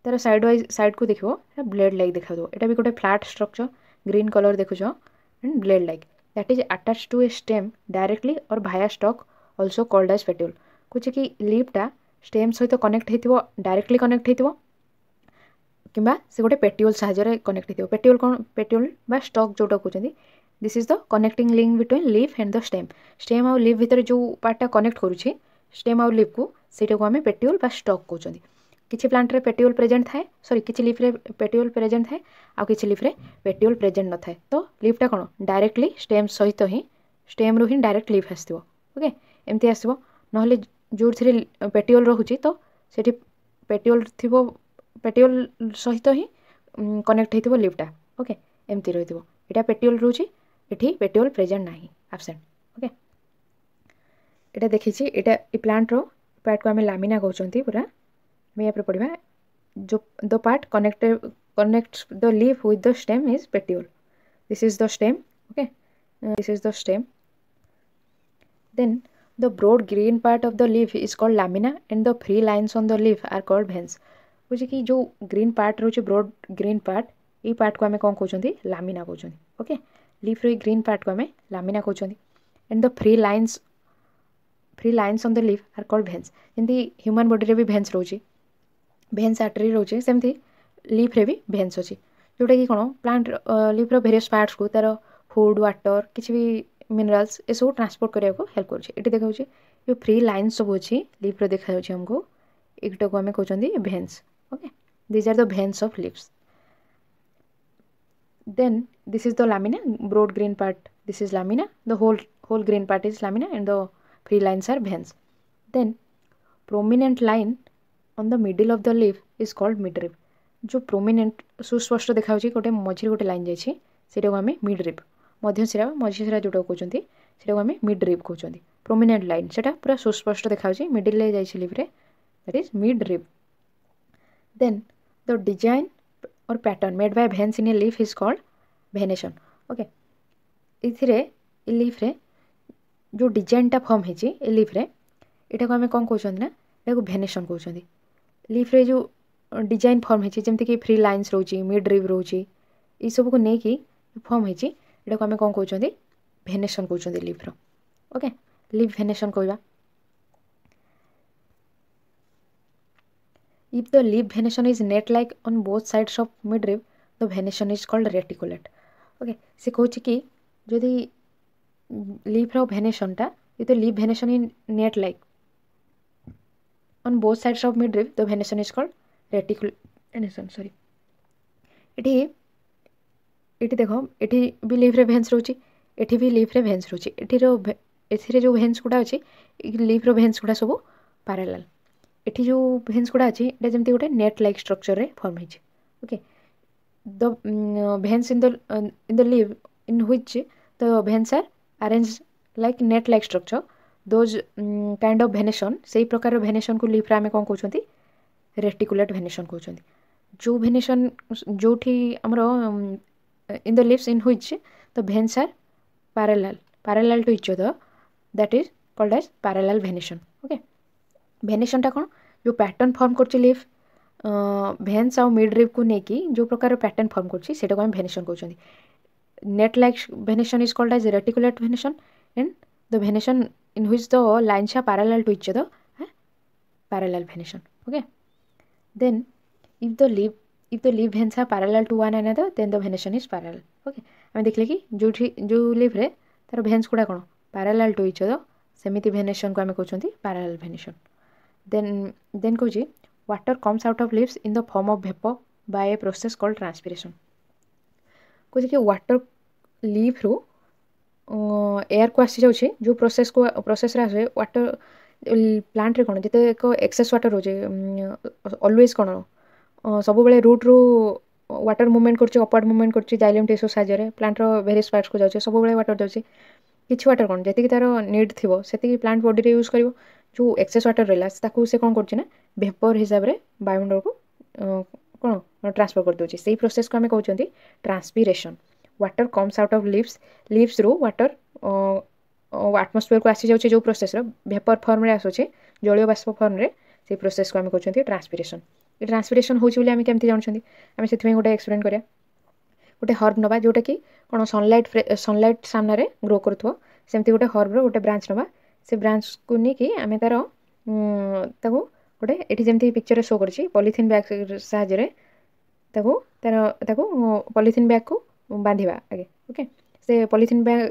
ତା'ର ସାଇଡ଼୍ ୱାଇଜ୍ ସାଇଡ଼୍କୁ ଦେଖିବ ଏଇଟା ବ୍ଲେଡ୍ ଲାଇକ୍ ଦେଖାଯିବ ଏଇଟା ବି ଗୋଟେ ଫ୍ଲାଟ୍ ଷ୍ଟ୍ରକ୍ଚର୍ ଗ୍ରୀନ୍ କଲର୍ ଦେଖୁଛ and blade like that is attach to a stem directly और भाया stalk also called as petiole कुछ कि लिफ्टा स्टेम सहित कनेक्ट होती डायरेक्टली कनेक्ट होती किंवा से गोटे पेट्यूल साहय कनेक्ट होती पेट्यूल कौन पेट्यूल बा स्टक जोटा कहते this is the connecting link between leaf and the stem stem आउ लिफ भितर जो पार्टटा कनेक्ट करुचे स्टेम आउ लिफ को ସେଇଟାକୁ ଆମେ ପେଟିଓଲ୍ ବା ଷ୍ଟକ୍ କହୁଛନ୍ତି କିଛି ପ୍ଲାଣ୍ଟରେ ପେଟିଓଲ୍ ପ୍ରେଜେଣ୍ଟ ଥାଏ ସରି କିଛି ଲିଫ୍ରେ ପେଟିଓଲ୍ ପ୍ରେଜେଣ୍ଟ ଥାଏ ଆଉ କିଛି ଲିଫ୍ରେ ପେଟିଓଲ୍ ପ୍ରେଜେଣ୍ଟ ନଥାଏ ତ ଲିଫ୍ଟା କ'ଣ ଡାଇରେକ୍ଟଲି ଷ୍ଟେମ୍ ସହିତ ହିଁ ଷ୍ଟେମ୍ରୁ ହିଁ ଡାଇରେକ୍ଟ ଲିଫ୍ ଆସିଥିବ ଓକେ ଏମିତି ଆସିବ ନହେଲେ ଯେଉଁଥିରେ ପେଟିଓଲ୍ ରହୁଛି ତ ସେଠି ପେଟିଓଲ୍ ଥିବ ପେଟିଓଲ୍ ସହିତ ହିଁ କନେକ୍ଟ ହେଇଥିବ ଲିଫ୍ଟା ଓକେ ଏମିତି ରହିଥିବ ଏଇଟା ପେଟିଓଲ୍ ରହୁଛି इटी पेट्यूल प्रेजेंट ना आबसेंट ओके ये देखी ये प्लांट रो पार्ट को आम लामिना कहते पूरा मेपर पढ़ा जो the part connected connect the leaf with the stem is petiole this is the stem okay this is the stem then the broad green part of the leaf is called lamina and the free lines on the leaf are called veins बुझे कि जो green part रोचे broad green part ये part को आम कौन कौन lamina कौन ओके okay? लिफ्र ग्रीन पार्ट को आम लामिना कौन and the free lines free lines on the leaf are called veins जमी ह्यूमान बडी भी भेन्स रोचे भेन्स आर्टरी रोचे सेमती लिफ्रे भी भेन्स अच्छे जोटा कि कौन प्लांट लिफ्र भेरियस पार्टस को तार फुड व्टर किसी भी मिनराल्स ये सब ट्रांसपोर्ट करने को हेल्प कर देखा फ्री लाइन सब अच्छे लिफ्र देखा हमको एकटा को आम कौन veins okay these are the veins of leaves then this is the lamina broad green part this is lamina the whole whole green part is lamina and the free lines are veins then prominent line on the middle of the leaf is called midrib जो prominent सुस्पष्ट देखा गोटे मझे गोटे line जाइए ସେଇଟାକୁ ଆମେ mid ରିପ୍ ମଧ୍ୟ ଶିରା ମଝି ଶିରା ଯେଉଁଟାକୁ କହୁଛନ୍ତି ସେଇଟାକୁ ଆମେ ମିଡ୍ ରିପ୍ କହୁଛନ୍ତି ପ୍ରୋମିନେଣ୍ଟ ଲାଇନ୍ ସେଇଟା ପୁରା ସୁସ୍ପଷ୍ଟ ଦେଖାଯାଉଛି ମିଡିଲ୍ରେ ଯାଇଛି ଲିପ୍ରେ that is midrib then the design और pattern made by veins in a leaf is called भेनेसन okay ये लिफ्रे जो डिजाइनटा फर्म हो लिफ्रे यटा आम कौन कौन ना यू भेनेसन कौन लिफ्रे जो डिजाइन फर्म हो होमती फ्री लाइन्स रोचे मिड रिव रोचे ये सब को लेकिन फर्म होटा को आम कौन कौन भेनेसन कौन लिफ्र ओके लिफ भेनेसन कहवा If the leaf venation is net-like on both sides of midrib, the venation is called reticulate. Okay, ସେ କହୁଛି କି ଯଦି ଲିଫ୍ର ଭେନେସନ୍ଟା if the leaf venation in net like on both sides of midrib the venation is called reticulation sorry ଏଠି ଏଠି ଦେଖ ଏଠି ବି ଲିଫ୍ରେ ଭେନ୍ସ ରହୁଛି ଏଠି ବି ଲିଫ୍ରେ ଭେନ୍ସ ରହୁଛି ଏଠିର ଏଥିରେ ଯେଉଁ ଭେନ୍ସ ଗୁଡ଼ା ଅଛି ଲିଫ୍ର ଭେନ୍ସ ଗୁଡ଼ା ସବୁ ପାରାଲାଲ୍ ଏଠି ଯେଉଁ ଭେନ୍ସ ଗୁଡ଼ା ଅଛି ଏଇଟା ଯେମିତି ଗୋଟେ ନେଟ୍ ଲାଇକ୍ ଷ୍ଟ୍ରକ୍ଚର୍ରେ ଫର୍ମ ହେଇଛି okay the veins in the in the leaf in which the veins are arrange like net like structure those kind of venation ସେଇ ପ୍ରକାର ଭେନେସନ୍କୁ ଲିଫ୍ରେ ଆମେ କ'ଣ କହୁଛନ୍ତି ରେଟିକୁଲେଟ୍ ଭେନେସନ୍ କହୁଛନ୍ତି ଯେଉଁ ଭେନେସନ୍ ଯେଉଁଠି ଆମର in the leaves in which the veins are parallel parallel to each other that is called as parallel venation okay ଭେନେସନ୍ଟା କ'ଣ ଯେଉଁ ପ୍ୟାଟର୍ଣ୍ଣ ଫର୍ମ କରୁଛି ଲିଫ୍ ଭେନ୍ସ ଆଉ ମିଡ୍ ରିପ୍କୁ ନେଇକି ଯେଉଁ ପ୍ରକାର ପ୍ୟାଟର୍ଣ୍ଣ ଫର୍ମ କରୁଛି ସେଇଟାକୁ ଆମେ ଭେନେସନ୍ କହୁଛନ୍ତି net like venation is called as reticulate venation and the venation in which the lines are parallel to each the parallel venation okay then if the leaf if the leaf veins are parallel to one another then the venation is parallel okay ଆମେ ଦେଖିଲେ କି ଯେଉଁଠି ଯେଉଁ ଲିଭ୍ରେ ତାର ଭେନ୍ସ ଗୁଡ଼ା କ'ଣ parallel to each ଦ ସେମିତି ଭେନେସନ୍କୁ ଆମେ କହୁଛନ୍ତି parallel venation Then, then Koji, water comes out of leaves in the form of vapor by a process called transpiration. କହୁଛି କି ୱାଟର ଲିଭ୍ରୁ ଏୟାରକୁ ଆସିଯାଉଛି ଯେଉଁ ପ୍ରୋସେସ୍କୁ ପ୍ରୋସେସ୍ରେ ଆସେ ୱାଟର ପ୍ଲାଣ୍ଟରେ କ'ଣ ଯେତେ ଏକ ଏକ୍ସେସ୍ ୱାଟର ରହୁଛି ଅଲୱେଜ୍ କ'ଣ ସବୁବେଳେ ରୁଟ୍ରୁ ୱାଟର ମୁଭମେଣ୍ଟ କରୁଛି ଅପୱାର୍ଡ଼ ମୁଭମେଣ୍ଟ କରୁଛି ଜାଇଲିମ୍ ଟିସୁ ସାହାଯ୍ୟରେ ପ୍ଲାଣ୍ଟର ଭେରିୟସ୍ ପାର୍ଟସ୍କୁ ଯାଉଛି ସବୁବେଳେ ୱାଟର ଯାଉଛି କିଛି ୱାଟର କ'ଣ ଯେତିକି ତା'ର ନିଡ଼୍ ଥିବ ସେତିକି ପ୍ଲାଣ୍ଟ ବଡ଼ିରେ ୟୁଜ୍ କରିବ ଯେଉଁ ଏକ୍ସେସ୍ ୱାଟର୍ ରହିଲା ତାକୁ ସେ କ'ଣ କରୁଛି ନା ଭେପର୍ ହିସାବରେ ବାୟୁମଣ୍ଡଳକୁ କ'ଣ ଟ୍ରାନ୍ସଫର୍ କରିଦେଉଛି ସେଇ ପ୍ରୋସେସ୍କୁ ଆମେ କହୁଛନ୍ତି transpiration water comes out of leaves ଲିପ୍ସରୁ ୱାଟର୍ ଆଟମସ୍ଫିୟରକୁ ଆସିଯାଉଛି ଯେଉଁ ପ୍ରୋସେସ୍ର ଭେପର୍ ଫର୍ମରେ ଆସୁଛି ଜଳୀୟ ବାଷ୍ପ ଫର୍ମରେ ସେଇ ପ୍ରୋସେସ୍କୁ ଆମେ କହୁଛନ୍ତି ଟ୍ରାନ୍ସପିରେସନ୍ ଏ ଟ୍ରାନ୍ସପିରେସନ୍ ହେଉଛି ବୋଲି ଆମେ କେମିତି ଜାଣୁଛନ୍ତି ଆମେ ସେଥିପାଇଁ ଗୋଟେ ଏକ୍ସପ୍ଲେନ୍ କରିବା ଗୋଟେ ହର୍ବ ନେବା ଯେଉଁଟାକି କ'ଣ ସନ୍ଲାଇଟ୍ ସନ୍ଲାଇଟ୍ ସାମ୍ନାରେ ଗ୍ରୋ କରୁଥିବ ସେମିତି ଗୋଟେ ହର୍ବର ଗୋଟେ ବ୍ରାଞ୍ଚ ନେବା ସେ ବ୍ରାଞ୍ଚକୁ ନେଇକି ଆମେ ତା'ର ତାକୁ ଗୋଟେ ଏଠି ଯେମିତି ପିକ୍ଚର୍ରେ ଶୋ କରିଛି ପଲିଥିନ୍ ବ୍ୟାଗ୍ ସାହାଯ୍ୟରେ ତାକୁ ତା'ର ତାକୁ ପଲିଥିନ୍ ବ୍ୟାଗ୍କୁ ବାନ୍ଧିବା ଆଗେ ଓକେ ସେ ପଲିଥିନ୍ ବ୍ୟାଗ୍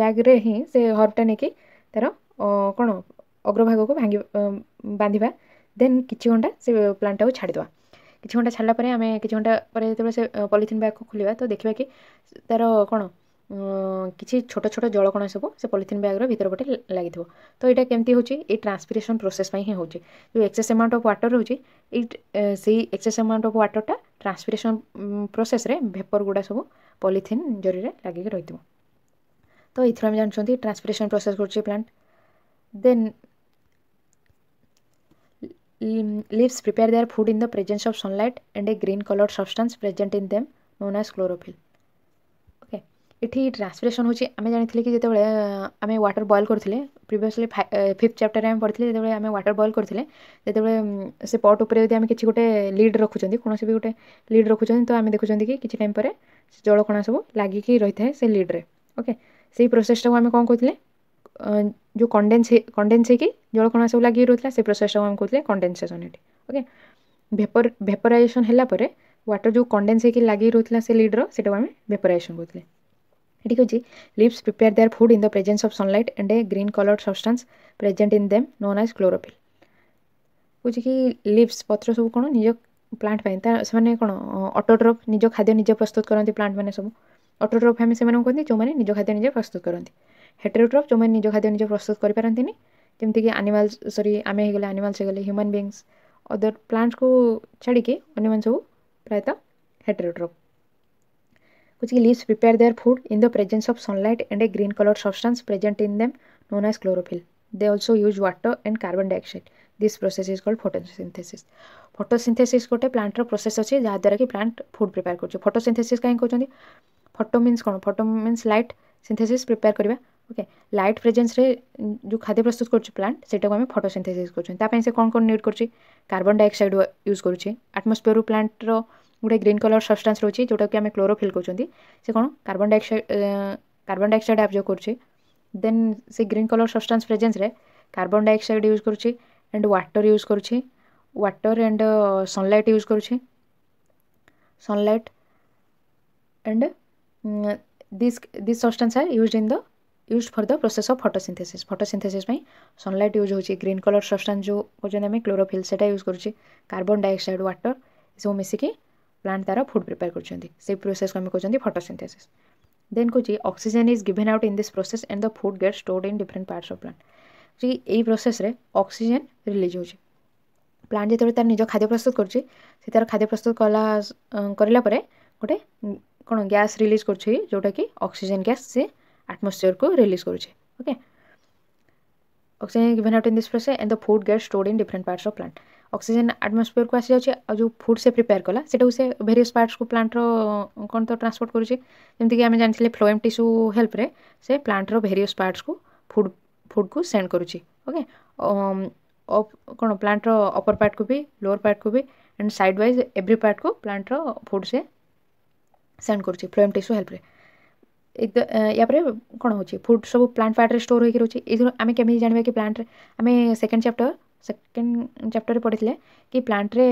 ବ୍ୟାଗ୍ରେ ହିଁ ସେ ହର୍ପଟା ନେଇକି ତା'ର କ'ଣ ଅଗ୍ରଭାଗକୁ ଭାଙ୍ଗି ବାନ୍ଧିବା ଦେନ୍ କିଛି ଘଣ୍ଟା ସେ ପ୍ଲାଣ୍ଟଟାକୁ ଛାଡ଼ିଦେବା କିଛି ଘଣ୍ଟା ଛାଡ଼ିଲା ପରେ ଆମେ କିଛି ଘଣ୍ଟା ପରେ ଯେତେବେଳେ ସେ ପଲିଥିନ୍ ବ୍ୟାଗ୍କୁ ଖୋଲିବା ତ ଦେଖିବା କି ତା'ର କ'ଣ କିଛି ଛୋଟ ଛୋଟ ଜଳକଣା ସବୁ ସେ ପଲିଥିନ୍ ବ୍ୟାଗ୍ର ଭିତର ପଟେ ଲାଗିଥିବ ତ ଏଇଟା କେମିତି ହେଉଛି ଏଇ ଟ୍ରାନ୍ସପିରେସନ୍ ପ୍ରୋସେସ୍ ପାଇଁ ହିଁ ହେଉଛି ଯେଉଁ ଏକ୍ସେସ୍ ଆମାଉଣ୍ଟ ଅଫ୍ ୱାଟର୍ ରହୁଛି ଏଇ ସେଇ ଏକ୍ସେସ୍ ଆମାଉଣ୍ଟ ଅଫ୍ ୱାଟର୍ଟା ଟ୍ରାନ୍ସପିରେସନ୍ ପ୍ରୋସେସ୍ରେ ଭେପର୍ ଗୁଡ଼ା ସବୁ ପଲିଥିନ୍ ଜରିରେ ଲାଗିକି ରହିଥିବ ତ ଏଇଥିରୁ ଆମେ ଜାଣିଛନ୍ତି ଟ୍ରାନ୍ସପିରେସନ୍ ପ୍ରୋସେସ୍ କରୁଛି plant then leaves prepare their food in the presence of sunlight and a green colored substance present in them known as chlorophyll ଏଠି ଟ୍ରାନ୍ସଲେସନ୍ ହେଉଛି ଆମେ ଜାଣିଥିଲେ କି ଯେତେବେଳେ ଆମେ ୱାଟର୍ ବଏଲ୍ କରୁଥିଲେ ପ୍ରିଭିୟସ୍ଲି ଫିଫ୍ଥ ଚାପ୍ଟର୍ରେ ଆମେ ପଢ଼ିଥିଲେ ଯେତେବେଳେ ଆମେ ୱାଟର୍ ବଏଲ୍ କରୁଥିଲେ ଯେତେବେଳେ ସେ ପଟ୍ ଉପରେ ଯଦି ଆମେ କିଛି ଗୋଟେ ଲିଡ଼୍ ରଖୁଛନ୍ତି କୌଣସି ବି ଗୋଟେ ଲିଡ଼୍ ରଖୁଛନ୍ତି ତ ଆମେ ଦେଖୁଛନ୍ତି କି କିଛି ଟାଇମ୍ ପରେ ସେ ଜଳକଣା ସବୁ ଲାଗିକି ରହିଥାଏ ସେ ଲିଡ଼୍ରେ ଓକେ ସେଇ ପ୍ରୋସେସ୍ଟାକୁ ଆମେ କ'ଣ କହୁଥିଲେ ଯେଉଁ କଣ୍ଡେନ୍ସ କଣ୍ଡେନ୍ସ ହେଇକି ଜଳକଣା ସବୁ ଲାଗି ରହୁଥିଲା ସେ ପ୍ରୋସେସ୍ଟାକୁ ଆମେ କହୁଥିଲେ କଣ୍ଡେନ୍ସେସନ୍ ଏଠି ଓକେ ଭେପର ଭେପରାଇଜେସନ୍ ହେଲା ପରେ ୱାଟର୍ ଯେଉଁ କଣ୍ଡେନ୍ସ ହେଇକି ଲାଗି ରହୁଥିଲା ସେ ଲିଡ଼୍ର ସେଇଟାକୁ ଆମେ ଭେପରାଇଜେସନ୍ କହୁଥିଲେ ठीक अच्छे leaves prepare their food in the presence of sunlight and a green coloured substance present in them known as chlorophyll कौन कि लिप्स पत्र सब कौन निज प्लांट से कौन अटोट्रप निज खाद्य निजे प्रस्तुत करते प्लांट मैंने सब अटोट्रफ आम से कहते जो मैंने निज खाद्य निजे प्रस्तुत करते हेटेरोट्रफ जो मैंने निज खाद्य निजे प्रस्तुत करमती जमीक आनिमाल सरी आम हो गले आनिमाल से गले ह्यूमान बींगस अदर प्लांट्स को छाड़ी अन्य सब प्रायत heterotroph Which leaves prepare their food in the presence of sunlight and a green colored substance present in them known as chlorophyll. They also use water and carbon dioxide. This process is called photosynthesis. Photosynthesis ଗୋଟେ ପ୍ଲାଣ୍ଟର process ଅଛି ଯାହାଦ୍ୱାରା କି plant food prepare କରୁଛି photosynthesis କାହିଁକି କହୁଛନ୍ତି photo means କ'ଣ photo means light synthesis prepare କରିବା ଓକେ ଲାଇଟ୍ ପ୍ରେଜେନ୍ସରେ ଯେଉଁ ଖାଦ୍ୟ ପ୍ରସ୍ତୁତ କରୁଛି ପ୍ଲାଣ୍ଟ ସେଇଟାକୁ ଆମେ ଫଟୋସିନ୍ଥେସିସ୍ କରୁଛନ୍ତି ତା ପାଇଁ ସେ କ'ଣ କ'ଣ ନିଡ୍ କରୁଛି କାର୍ବନ୍ ଡାଇଅକ୍ସାଇଡ୍ ୟୁଜ୍ କରୁଛି ଆଟମସ୍ଫିୟରରୁ ପ୍ଲାଣ୍ଟର ଗୋଟେ ଗ୍ରୀନ୍ କଲର୍ ସବଷ୍ଟାନ୍ସ ରହୁଛି ଯେଉଁଟାକି ଆମେ କ୍ଲୋରୋଫିଲ୍ କହୁଛନ୍ତି ସେ କ'ଣ carbon dioxide carbon dioxide absorb କରୁଛି ଦେନ୍ ସେ ଗ୍ରୀନ୍ କଲର୍ ସବଷ୍ଟାନ୍ସ ପ୍ରେଜେନ୍ସରେ କାର୍ବନ୍ ଡାଇଅକ୍ସାଇଡ଼ ୟୁଜ୍ କରୁଛି ଆଣ୍ଡ ୱାଟର୍ ୟୁଜ୍ କରୁଛି ୱାଟର୍ ଆଣ୍ଡ ସନ୍ଲାଇଟ୍ ୟୁଜ୍ କରୁଛି sunlight and this this substance are use in the use for the process of photosynthesis photosynthesis ପାଇଁ sunlight use ହେଉଛି green colour substance ଯେଉଁ କହୁଛନ୍ତି ଆମେ chlorophyll ସେଇଟା use କରୁଛି କାର୍ବନ୍ ଡାଇଅକ୍ସାଇଡ଼ ୱାଟର୍ ଏସବୁ ମିଶିକି ପ୍ଲାଣ୍ଟ ତା'ର ଫୁଡ଼ ପ୍ରିପେୟାର କରୁଛନ୍ତି ସେଇ ପ୍ରୋସେସ୍କୁ ଆମେ କହୁଛନ୍ତି ଫଟୋସିନ୍ଥେସିସ୍ ଦେନ୍ କହୁଛି oxygen is given out in this process and the food get stored in different parts of plant କି ଏଇ ପ୍ରୋସେସ୍ରେ ଅକ୍ସିଜେନ୍ ରିଲିଜ୍ ହେଉଛି ପ୍ଲାଣ୍ଟ ଯେତେବେଳେ ତା'ର ନିଜ ଖାଦ୍ୟ ପ୍ରସ୍ତୁତ କରୁଛି ସେ ତା'ର ଖାଦ୍ୟ ପ୍ରସ୍ତୁତ କଲା କରିଲା ପରେ ଗୋଟେ କ'ଣ ଗ୍ୟାସ୍ ରିଲିଜ୍ କରୁଛି ଯେଉଁଟାକି ଅକ୍ସିଜେନ୍ ଗ୍ୟାସ୍ ସେ ଆଟମୋସ୍ଫିୟରକୁ ରିଲିଜ୍ କରୁଛି okay oxygen given out in this process and the food gets stored in different parts of plant oxygen atmosphere को आसी जाए जो फुड से प्रिपेयर कला से भेरियस पार्टस को प्लांट्र कौन तो ट्रांसपोर्ट करमती आम जानते हैं फ्लोएम टीस्यू हेल्प से प्लांट्र भेरियस पार्टस को फुड फुड को सेंड करुच्छे ओके कौन प्लांटर अपर पार्ट को भी लोअर पार्ट को भी and side wise every part को प्लांट्र फुड से सेंड कर फ्लोएम टीस्यू हेल्प यापर कौन हो फुड सब प्लांट पार्ट्रे स्टोर होती रोचे ये आम कमी जानवा कि प्लांट आम सेकेंड चैप्टर ସେକେଣ୍ଡ ଚାପ୍ଟର୍ରେ ପଢ଼ିଥିଲେ କି ପ୍ଲାଣ୍ଟରେ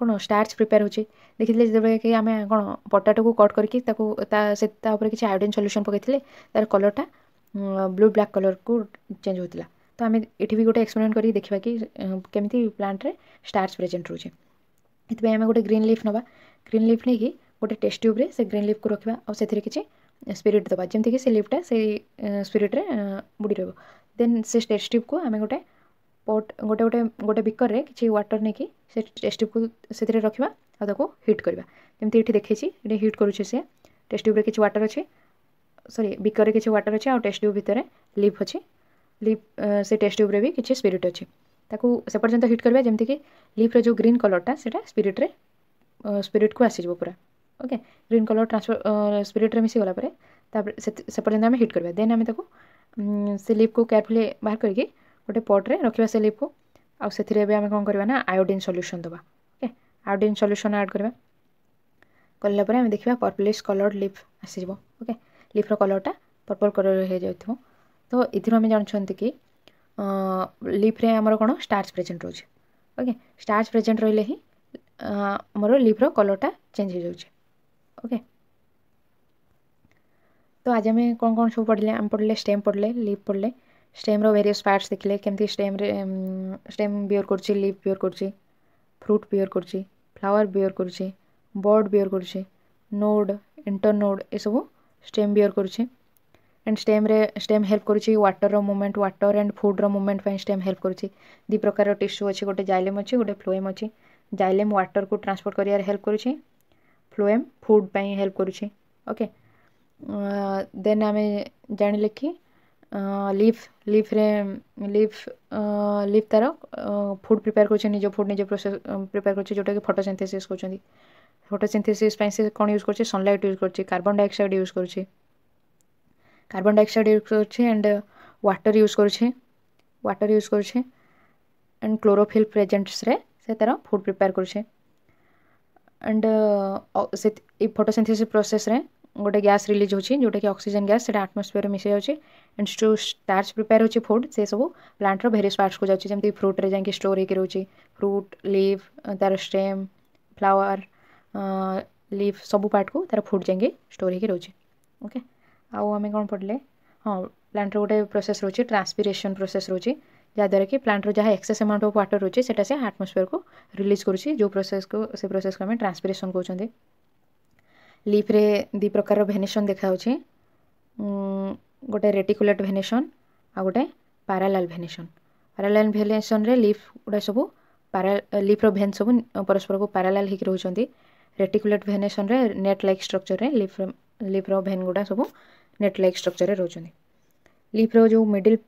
କ'ଣ ଷ୍ଟାର୍ଚ ପ୍ରିପେୟାର ହେଉଛି ଦେଖିଥିଲେ ଯେତେବେଳେ କି ଆମେ କ'ଣ ପଟାଟୋକୁ କଟ୍ କରିକି ତାକୁ ତା ସେ ତା ଉପରେ କିଛି ଆୟୋଡ଼ିନ୍ ସଲ୍ୟୁସନ୍ ପକାଇଥିଲେ ତା'ର କଲର୍ଟା ବ୍ଲୁ ବ୍ଲାକ୍ କଲର୍କୁ ଚେଞ୍ଜ ହେଉଥିଲା ତ ଆମେ ଏଠି ବି ଗୋଟେ ଏକ୍ସପେରିମେଣ୍ଟ କରିକି ଦେଖିବା କି କେମିତି ପ୍ଲାଣ୍ଟରେ ଷ୍ଟାର୍ଚ ପ୍ରେଜେଣ୍ଟ ରହୁଛି ଏଥିପାଇଁ ଆମେ ଗୋଟେ ଗ୍ରୀନ୍ ଲିଫ୍ ନେବା ଗ୍ରୀନ୍ ଲିଫ୍ ନେଇକି ଗୋଟେ ଟେଷ୍ଟ ଟ୍ୟୁବ୍ରେ ସେ ଗ୍ରୀନ୍ ଲିଫ୍କୁ ରଖିବା ଆଉ ସେଥିରେ କିଛି ସ୍ପିରିଟ୍ ଦେବା ଯେମିତିକି ସେ ଲିଫ୍ଟା ସେଇ ସ୍ପିରିଟ୍ରେ ବୁଡ଼ି ରହିବ ଦେନ୍ ସେ ଟେଷ୍ଟ ଟ୍ୟୁବ୍କୁ ଆମେ ଗୋଟେ पट गोटे गोटे गोटे बिकर में किसी व्टर नहीं कि टेस्ट ट्यूब को रखा आपको हिट करवा जमी ये देखे ये हिट करुचे टेस्ट ट्यूब कि व्टर अच्छे सरी बिकर में कि व्टर अच्छे टेस्ट ट्यूब भितर लिप अच्छे लिप से टेस्ट ट्यूब्रे भी किसी स्पिरीट अच्छे सेपर्यंत हिट करवा जमीक लिप्र जो ग्रीन कलरटा से स्पिरीट्रे स्पिरीट को आसीज पूरा ओके ग्रीन कलर ट्रांसफर स्पिरीट्रे मिसीगला से पर्यटन आम हिट करवा देन से लिप को केयरफुली बाहर करके ଗୋଟେ ପଟ୍ରେ ରଖିବା ସେ ଲିଫ୍କୁ ଆଉ ସେଥିରେ ଏବେ ଆମେ କ'ଣ କରିବା ନା ଆୟୋଡ଼ିନ୍ ସଲ୍ୟୁସନ୍ ଦେବା ଓକେ ଆୟୋଡ଼ିନ୍ ସଲ୍ୟୁସନ୍ ଆଡ଼୍ କରିବା କଲା ପରେ ଆମେ ଦେଖିବା ପର୍ପଲିସ୍ କଲର୍ଡ଼ ଲିଫ୍ ଆସିଯିବ ଓକେ ଲିଫ୍ର କଲର୍ଟା ପର୍ପଲ୍ କଲର୍ ହୋଇଯାଉଥିବ ତ ଏଥିରୁ ଆମେ ଜାଣୁଛନ୍ତି କି ଲିଫ୍ରେ ଆମର କ'ଣ ଷ୍ଟାର୍ଚ ପ୍ରେଜେଣ୍ଟ ରହୁଛି ଓକେ ଷ୍ଟାର୍ଚ ପ୍ରେଜେଣ୍ଟ ରହିଲେ ହିଁ ଆମର ଲିଫ୍ର କଲର୍ଟା ଚେଞ୍ଜ ହୋଇଯାଉଛି ଓକେ ତ ଆଜି ଆମେ କ'ଣ କ'ଣ ସବୁ ପଢ଼ିଲେ ଆମେ ପଢ଼ିଲେ ଷ୍ଟେମ୍ ପଢ଼ିଲେ ଲିଫ୍ ପଢ଼ିଲେ ଷ୍ଟେମ୍ର ଭେରିୟସ୍ ପାର୍ଟସ୍ ଦେଖିଲେ କେମିତି ଷ୍ଟେମ୍ରେ ଷ୍ଟେମ୍ ବିୟର୍ କରୁଛି ଲିଫ୍ ବିୟର୍ କରୁଛି ଫ୍ରୁଟ୍ ବିୟର୍ କରୁଛି ଫ୍ଲାୱାର୍ ବିୟର୍ କରୁଛି ବଡ଼ ବିୟର୍ କରୁଛି ନୋଡ଼୍ ଇଣ୍ଟରନୋଡ଼୍ ଏସବୁ ଷ୍ଟେମ୍ ବିୟର୍ କରୁଛି ଆଣ୍ଡ ଷ୍ଟେମ୍ରେ ଷ୍ଟେମ୍ ହେଲ୍ପ କରୁଛି ୱାଟର୍ର ମୁଭମେଣ୍ଟ ୱାଟର୍ ଆଣ୍ଡ ଫୁଡ଼୍ର ମୁଭମେଣ୍ଟ ପାଇଁ ଷ୍ଟେମ୍ ହେଲ୍ପ କରୁଛି ଦୁଇ ପ୍ରକାର ଟିସ୍ୟୁ ଅଛି ଗୋଟେ ଜାଇଲେମ୍ ଅଛି ଗୋଟେ ଫ୍ଲୋଏମ୍ ଅଛି ଜାଇଲେମ୍ ୱାଟର୍କୁ ଟ୍ରାନ୍ସପୋର୍ଟ କରିବାରେ ହେଲ୍ପ କରୁଛି ଫ୍ଲୋଏମ୍ ଫୁଡ଼୍ ପାଇଁ ହେଲ୍ପ କରୁଛି ଓକେ ଦେନ୍ ଆମେ ଜାଣିଲେ କି লিভ লিভ্রে লিভ লিভ ତା'ର ଫୁଡ଼୍ ପ୍ରିପେୟାର୍ କରୁଛନ୍ତି ନିଜ ଫୁଡ଼୍ ନିଜ ପ୍ରୋସେସ୍ ପ୍ରିପେୟାର୍ କରୁଛି ଯେଉଁଟାକି ଫଟୋସିନ୍ଥେସିସ୍ କରୁଛନ୍ତି ଫଟୋସିନ୍ଥେସିସ୍ ପାଇଁ ସେ କ'ଣ ୟୁଜ୍ କରୁଛି ସନ୍ଲାଇଟ୍ ୟୁଜ୍ କରୁଛି କାର୍ବନ୍ ଡାଇଅକ୍ସାଇଡ଼୍ ୟୁଜ୍ କରୁଛି କାର୍ବନ୍ ଡାଇଅକ୍ସାଇଡ଼୍ ୟୁଜ୍ କରୁଛି ଆଣ୍ଡ ୱାଟର୍ ୟୁଜ୍ କରୁଛି ୱାଟର୍ ୟୁଜ୍ କରୁଛି ଆଣ୍ଡ କ୍ଲୋରୋଫିଲ୍ ପ୍ରେଜେଣ୍ଟସ୍ରେ ସେ ତା'ର ଫୁଡ଼୍ ପ୍ରିପେୟାର୍ କରୁଛି ଆଣ୍ଡ ସେ ଏଇ ଫଟୋସିନ୍ଥେସିସ୍ ପ୍ରୋସେସ୍ରେ गोटे गैस रिलीज होटा कि अक्सीजेन गैस आटमस्फियर में मिसाइ एंड जो स्टार्च प्रिपेयर होती फुड से सब प्लांट्र भेरियस पार्ट्स को जाती फ्रुट्रे जा स्टोर हो फ्रुट लिव तार स्टेम फ्लावर लिव सब पार्ट को तार फुड जाए स्टोर ओके आम कौन पढ़ले हाँ प्लांट्र गोटे प्रोसेस रोचे ट्रांसपिरेसन प्रोसेस रोचे जहाद्वारा कि प्लांट्र जहाँ एक्सेस अमाउंट अफ वाटर रोचे से आटमोसफेयर को रिलीज करो जो प्रोसेस को से प्रोसेस को ट्रांसपिरेसन कहते हैं लिप्रे दि प्रकार भेनेसन देखा गोटे रेटिकुलेट भेनेसन आ गए पारालाल भेनेसन पारालाल भेनेसन लिफ गुड़ा सब पारा लिफ्र भेन सब परस्पर को पारालाल हो रोचे reticulate venation net like structure में लिफ लिफ्र भेन गुड़ा सब नेट लाइक स्ट्रक्चर में रोच लिफ्र जो मिडिल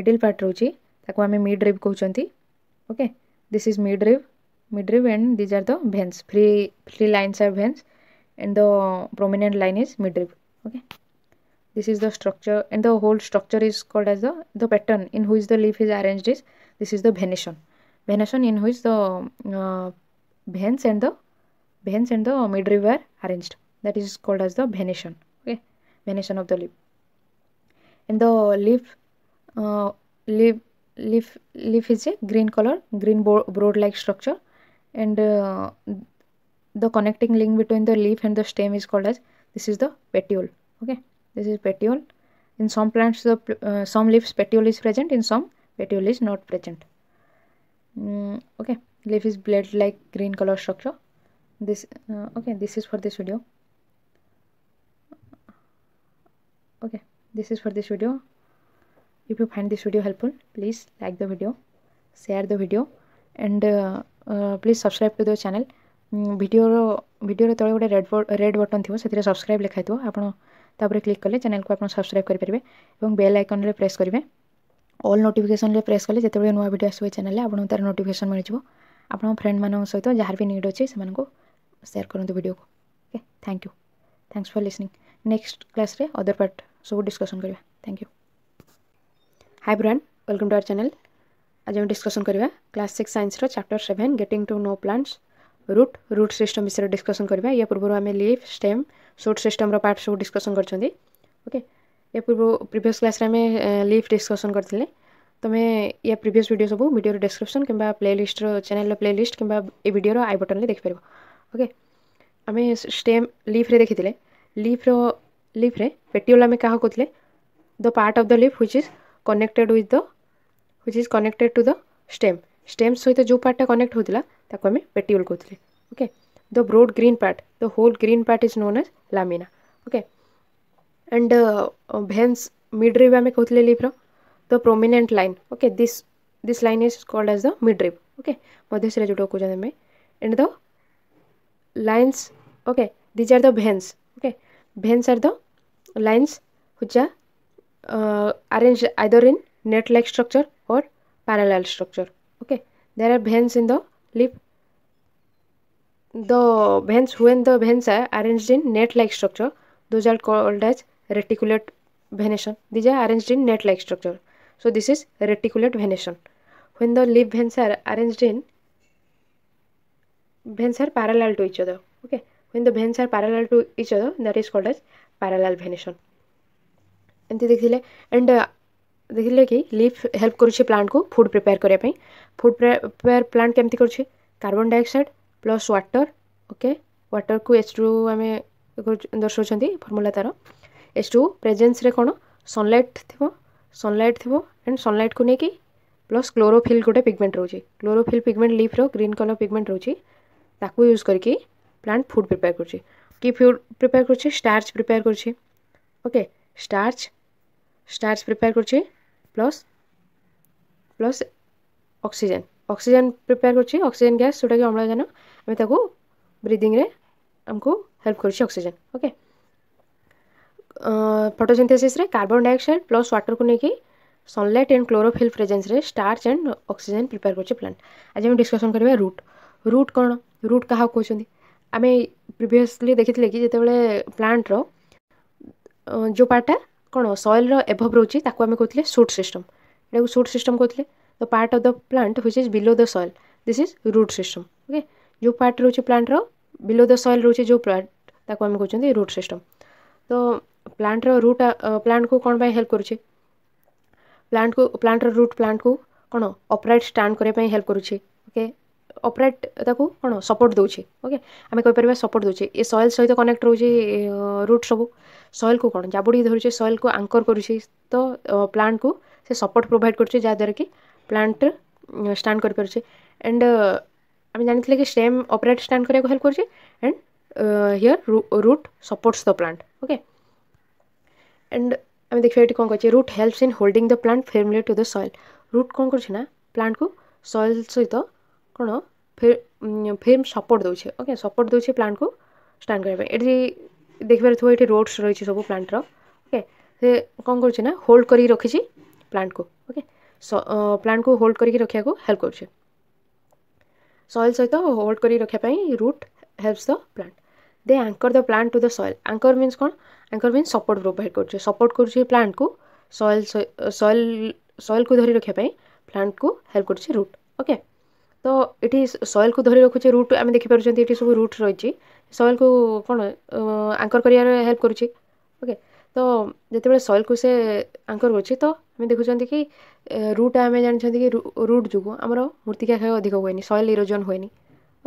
मिडिल पार्ट रोचे आम मिड्रिव कौन okay this is mid midrib and these are the veins free free lines are veins and the prominent line is midrib okay this is the structure and the whole structure is called as the the pattern in which the leaf is arranged is this is the venation venation in which the uh, veins and the veins and the midrib are arranged that is called as the venation okay venation of the leaf and the leaf uh, leaf leaf leaf is a green color green broad like structure and uh, the connecting link between the leaf and the stem is called as this is the petiole okay this is petiole in some plants the uh, some leaves petiole is present in some petiole is not present mm, okay leaf is blade like green color structure this uh, okay this is for this video okay this is for this video if you find this video helpful please like the video share the video and uh, uh please subscribe to the channel video video তে red red button থি subscribe লিখাই থো আপন তারপর click করলে channel কো আপন subscribe করি পারিবে এবন বেল আইকনলে প্রেস করিবে অল নোটিফিকেশনলে প্রেস করলে জেতে নোয়া ভিডিও আসু চ্যানেললে আপন নোটিফিকেশন মেলজিব আপন ফ্রেন্ড মানো সৈতো জহার ভি नीड হছে সেমানকো শেয়ার করু ভিডিও কো okay thank you thanks for listening next class রে अदर पार्ट সব ডিসকাশন করিবা থ্যাঙ্ক ইউ হাই ব্রান ওয়েলকাম টু আ চ্যানেল আজ আমি ডিসকাশন করিবা ক্লাস 6 সায়েন্স র chapter 7 getting to know plants root root system विषय डिस्कसन करवा या पूर्व आम leaf stem shoot system part सब डिस्कसन करके पूर्व प्रिभस क्लास आम लिफ डिस्कसन तो तुम्हें या प्रिभस भिड सब भिडियो डिस्क्रिप्सन कि प्ले लिस्टर चैनल प्ले लिस्ट कि भिडियो आई बटन में देखिपर ओके आम स्टेम लिफ्रे देखी लिफ्र लिफ्रे पेटिओल आम क्या कहते the part of the leaf which is connected with the हुई is connected to the stem stem सहित जो पार्टा कनेक्ट होता आम पेटिओल कहते okay the broad green part the whole green part is known as lamina okay and veins midrib आम कहते लिफ्र the prominent line okay this this line is called as the midrib okay मध्यशिरा जो कहते आम and the lines okay these are the veins okay veins are the lines which are uh, arranged either in structure like structure or okay there are veins in the lip the veins when the veins are arranged in net like structure those are called as reticulate venation these are arranged in net like structure so this is reticulate venation when the lip veins are arranged in veins are parallel to each other okay when the veins are parallel to each other that is called as parallel venation ଏମିତି ଦେଖିଲେ and ଦେଖିଲେ କି leaf help କରୁଛି ପ୍ଲାଣ୍ଟକୁ food prepare କରିବା ପାଇଁ food prepare plant କେମିତି କରୁଛି carbon dioxide plus water okay ୱାଟର୍କୁ ଏଚ୍ ଟୁ ଆମେ ଦର୍ଶାଉଛନ୍ତି ଫର୍ମୁଲା ତା'ର ଏଚ୍ ଟୁ ପ୍ରେଜେନ୍ସରେ କ'ଣ ସନ୍ଲାଇଟ୍ ଥିବ ସନ୍ଲାଇଟ୍ ଥିବ ଆଣ୍ଡ ସନ୍ଲାଇଟ୍କୁ ନେଇକି ପ୍ଲସ୍ କ୍ଲୋରୋଫିଲ୍ ଗୋଟେ ପିଗମେଣ୍ଟ ରହୁଛି କ୍ଲୋରୋଫିଲ୍ ପିଗମେଣ୍ଟ ଲିଫ୍ର ଗ୍ରୀନ୍ କଲର୍ ପିଗମେଣ୍ଟ ରହୁଛି ତାକୁ ୟୁଜ୍ କରିକି ପ୍ଲାଣ୍ଟ ଫୁଡ଼୍ ପ୍ରିପେୟାର କରୁଛି କି ଫୁଡ଼୍ ପ୍ରିପେୟାର କରୁଛି ଷ୍ଟାର୍ଚ ପ୍ରିପେୟାର କରୁଛି ଓକେ ଷ୍ଟାର୍ଚ ଷ୍ଟାର୍ଚ ପ୍ରିପେୟାର କରୁଛି plus plus oxygen oxygen prepare করছি অক্সিজেন গ্যাস সেটাকে আমরা জানো আমি তাকে ব্রিদিংরে ଆମକୁ ହେଲ୍ପ କରୁଛି ଅକ୍ସିଜେନ୍ ଓକେ ଫଟୋସିନ୍ଥେସିସ୍ରେ କାର୍ବନ୍ ଡାଇଅକ୍ସାଇଡ୍ ପ୍ଲସ୍ ୱାଟର୍କୁ ନେଇକି ସନ୍ଲାଇଟ୍ ଆଣ୍ଡ କ୍ଲୋରୋଫିଲ୍ ପ୍ରେଜେନ୍ସରେ ଷ୍ଟାର୍ଚ ଆଣ୍ଡ ଅକ୍ସିଜେନ୍ ପ୍ରିପେୟାର କରୁଛି ପ୍ଲାଣ୍ଟ ଆଜି ଆମେ ଡିସ୍କସନ୍ କରିବା ରୁଟ୍ ରୁଟ୍ କ'ଣ ରୁଟ୍ କାହାକୁ କହୁଛନ୍ତି ଆମେ ପ୍ରିଭିୟସ୍ଲି ଦେଖିଥିଲେ କି ଯେତେବେଳେ ପ୍ଲାଣ୍ଟର ଯେଉଁ ପାର୍ଟଟା କ'ଣ ସଏଲ୍ର ଏଭବ୍ ରହୁଛି ତାକୁ ଆମେ କହୁଥିଲେ ସୁଟ୍ ସିଷ୍ଟମ୍ ଏଟାକୁ ସୁଟ୍ ସିଷ୍ଟମ୍ କହୁଥିଲେ the part of the plant which is below the soil this is root system okay ଯେଉଁ ପାର୍ଟ ରହୁଛି ପ୍ଲାଣ୍ଟର ବିଲୋ ଦ ସଏଲ୍ ରହୁଛି ଯେଉଁ ପାର୍ଟ ତାକୁ ଆମେ କହୁଛନ୍ତି ରୁଟ୍ ସିଷ୍ଟମ୍ ତ ପ୍ଲାଣ୍ଟର ରୁଟ୍ ପ୍ଲାଣ୍ଟକୁ କ'ଣ ପାଇଁ ହେଲ୍ପ କରୁଛି ପ୍ଲାଣ୍ଟକୁ ପ୍ଲାଣ୍ଟର ରୁଟ୍ ପ୍ଲାଣ୍ଟକୁ କ'ଣ ଅପରାଇଟ୍ ଷ୍ଟାଣ୍ଡ କରିବା ପାଇଁ ହେଲ୍ପ କରୁଛି ଓକେ ଅପରାଇଟ୍ ତାକୁ କ'ଣ ସପୋର୍ଟ ଦେଉଛି ଓକେ ଆମେ କହିପାରିବା ସପୋର୍ଟ ଦେଉଛି ଏ ସଏଲ୍ ସହିତ କନେକ୍ଟ ରହୁଛି ରୁଟ୍ ସବୁ ସଏଲ୍କୁ କ'ଣ ଜାବୁଡ଼ିକି ଧରୁଛି ସଏଲ୍କୁ ଆଙ୍କର୍ କରୁଛି ତ ପ୍ଲାଣ୍ଟକୁ ସେ ସପୋର୍ଟ ପ୍ରୋଭାଇଡ଼ କରୁଛି ଯାହାଦ୍ୱାରା କି ପ୍ଲାଣ୍ଟ ଷ୍ଟାଣ୍ଡ କରିପାରୁଛି ଆଣ୍ଡ ଆମେ ଜାଣିଥିଲେ କି ଷ୍ଟେମ୍ ଅପରେଟ୍ ଷ୍ଟାଣ୍ଡ କରିବାକୁ ହେଲ୍ପ କରୁଛି and here root supports the plant okay and ଆମେ ଦେଖିବା ଏଠି କ'ଣ କରୁଛି root helps in holding the plant firmly to the soil root କ'ଣ କରୁଛି ନା ପ୍ଲାଣ୍ଟକୁ ସଏଲ୍ ସହିତ କ'ଣ ଫିଲ୍ମ ସପୋର୍ଟ ଦେଉଛି ଓକେ ସପୋର୍ଟ ଦେଉଛି ପ୍ଲାଣ୍ଟକୁ ଷ୍ଟାଣ୍ଡ କରିବା ପାଇଁ ଏଠି ଦେଖିପାରୁଥିବ ଏଠି ରୋଡ଼୍ସ ରହିଛି ସବୁ ପ୍ଲାଣ୍ଟର ଓକେ ସେ କ'ଣ କରୁଛି ନା ହୋଲ୍ଡ କରିକି ରଖିଛି ପ୍ଲାଣ୍ଟକୁ ଓକେ ପ୍ଲାଣ୍ଟକୁ ହୋଲ୍ଡ କରିକି ରଖିବାକୁ ହେଲ୍ପ କରୁଛି ସଏଲ୍ ସହିତ ହୋଲ୍ଡ କରିକି ରଖିବା ପାଇଁ root helps the plant they anchor the plant to the soil anchor means କ'ଣ ଆଙ୍କର ମିନ୍ସ ସପୋର୍ଟ ପ୍ରୋଭାଇଡ଼ କରୁଛି ସପୋର୍ଟ କରୁଛି ପ୍ଲାଣ୍ଟକୁ ସଏଲ୍ ସଏଲ୍ ସଏଲ୍କୁ ଧରି ରଖିବା ପାଇଁ ପ୍ଲାଣ୍ଟକୁ ହେଲ୍ପ କରୁଛି ରୁଟ୍ ଓକେ ତ ଏଠି ସଏଲ୍କୁ ଧରି ରଖୁଛି ରୁଟ୍ ଆମେ ଦେଖିପାରୁଛନ୍ତି ଏଠି ସବୁ ରୁଟ୍ ରହିଛି ସଏଲ୍କୁ କ'ଣ ଆଙ୍କର୍ କରିବାରେ ହେଲ୍ପ କରୁଛି ଓକେ ତ ଯେତେବେଳେ ସଏଲ୍କୁ ସେ ଆଙ୍କର୍ କରୁଛି ତ ଆମେ ଦେଖୁଛନ୍ତି କି ରୁଟ୍ଟା ଆମେ ଜାଣିଛନ୍ତି କି ରୁଟ୍ ଯୋଗୁଁ ଆମର ମୂର୍ତ୍ତିକା କ୍ଷୟ ଅଧିକ ହୁଏନି ସଏଲ୍ ଇରୋଜନ୍ ହୁଏନି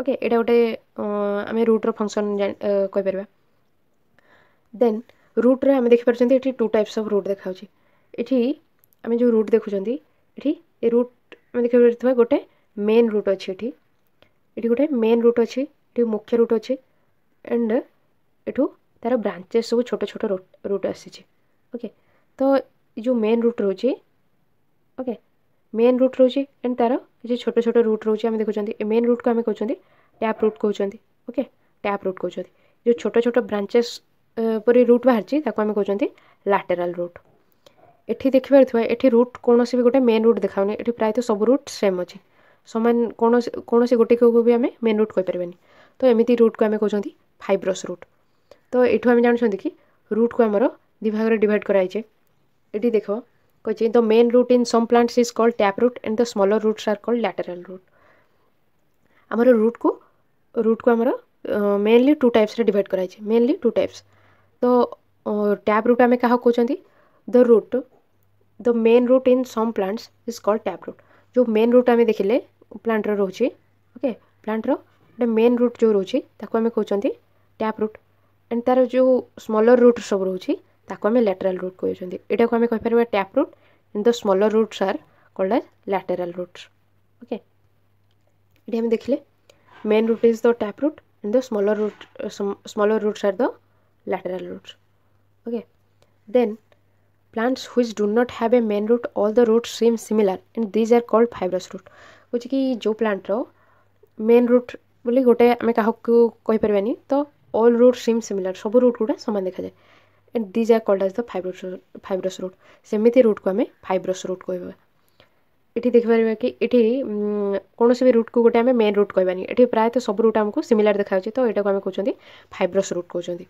ଓକେ ଏଇଟା ଗୋଟେ ଆମେ ରୁଟ୍ର ଫଙ୍କସନ୍ କହିପାରିବା ଦେନ୍ ରୁଟ୍ରେ ଆମେ ଦେଖିପାରୁଛନ୍ତି ଏଠି ଟୁ ଟାଇପ୍ସ ଅଫ୍ ରୁଟ୍ ଦେଖାଉଛି ଏଠି ଆମେ ଯେଉଁ ରୁଟ୍ ଦେଖୁଛନ୍ତି ଏଠି ଏ ରୁଟ୍ ଆମେ ଦେଖିପାରୁଥିବା ଗୋଟେ ମେନ୍ ରୁଟ୍ ଅଛି ଏଠି ଏଠି ଗୋଟେ ମେନ୍ ରୁଟ୍ ଅଛି ଏଠି ମୁଖ୍ୟ ରୁଟ୍ ଅଛି ଆଣ୍ଡ ଏଠୁ ତା'ର ବ୍ରାଞ୍ଚେସ୍ ସବୁ ଛୋଟ ଛୋଟ ରୁଟ୍ ଆସିଛି ଓକେ ତ ଏ ଯେଉଁ ମେନ୍ ରୁଟ୍ ରହୁଛି ଓକେ ମେନ୍ ରୁଟ୍ ରହୁଛି ଆଣ୍ଡ ତା'ର କିଛି ଛୋଟ ଛୋଟ ରୁଟ୍ ରହୁଛି ଆମେ ଦେଖୁଛନ୍ତି ଏ ମେନ୍ ରୁଟ୍କୁ ଆମେ କହୁଛନ୍ତି ଟ୍ୟାପ୍ ରୁଟ୍ କହୁଛନ୍ତି ଓକେ ଟ୍ୟାପ୍ ରୁଟ୍ କହୁଛନ୍ତି ଯେଉଁ ଛୋଟ ଛୋଟ ବ୍ରାଞ୍ଚେସ୍ ପରି ରୁଟ୍ ବାହାରିଛି ତାକୁ ଆମେ କହୁଛନ୍ତି ଲାଟେରାଲ୍ ରୁଟ୍ ଏଠି ଦେଖିପାରୁଥିବା ଏଠି ରୁଟ୍ କୌଣସି ବି ଗୋଟେ ମେନ୍ ରୁଟ୍ ଦେଖାଉନି ଏଠି ପ୍ରାୟତଃ ସବୁ ରୁଟ୍ ସେମ୍ ଅଛି ସମାନ କୌଣସି କୌଣସି ଗୋଟିକୁ ବି ଆମେ ମେନ୍ ରୁଟ୍ କହିପାରିବାନି ତ ଏମିତି ରୁଟ୍କୁ ଆମେ କହୁଛନ୍ତି ফাইব্রস রুট তো এঠু আমি জানুছেন কি রুটকু আমার দুই ভাগে ডিভাইড করা হয়েছে এটি দেখ কইছে the main root in some plants is called tap root and the smaller roots are called lateral root আমার রুটকু রুটকু আমার মেনলি টু টাইপসরে ডিভাইড করা হয়েছে মেনলি টু টাইপস তো ট্যাপ রুট আমি কাহা কৌছেন the root the main root in some plants is called tap root जो मेन रूट आम देखिले प्लांटर रोचे ओके प्लांटर गोटे मेन रूट जो रोचे ताको आम कौन ट्याप रुट एंड तार जो स्मलर रुट सब रोचे आम लैटेराल रुट कहते ये कहीपर tap root and the smaller roots are called as lateral roots okay ये आम देखिले main root is the tap root and the smaller root smaller roots are the lateral roots okay the plants which do not have a main root all the roots same similar and these are called fibrous root कह जो प्लांट्र main root बोली गोटे आम क्या कहीपरानी तो all roads seem similar ସବୁ root ଗୁଡ଼ା ସମାନ ଦେଖାଯାଏ and these are called as the fibrous fibrous root ସେମିତି ରୁଟ୍କୁ ଆମେ ଫାଇବ୍ରସ୍ ରୁଟ୍ କହିବା ଏଠି ଦେଖିପାରିବା କି ଏଠି କୌଣସି ବି ରୁଟ୍କୁ ଗୋଟେ ଆମେ ମେନ୍ ରୁଟ୍ କହିବାନି ଏଠି ପ୍ରାୟତଃ ସବୁ ରୁଟ୍ ଆମକୁ ସିମିଲାର ଦେଖାଯାଉଛି ତ ଏଇଟାକୁ ଆମେ କହୁଛନ୍ତି ଫାଇବ୍ରସ୍ ରୁଟ୍ କହୁଛନ୍ତି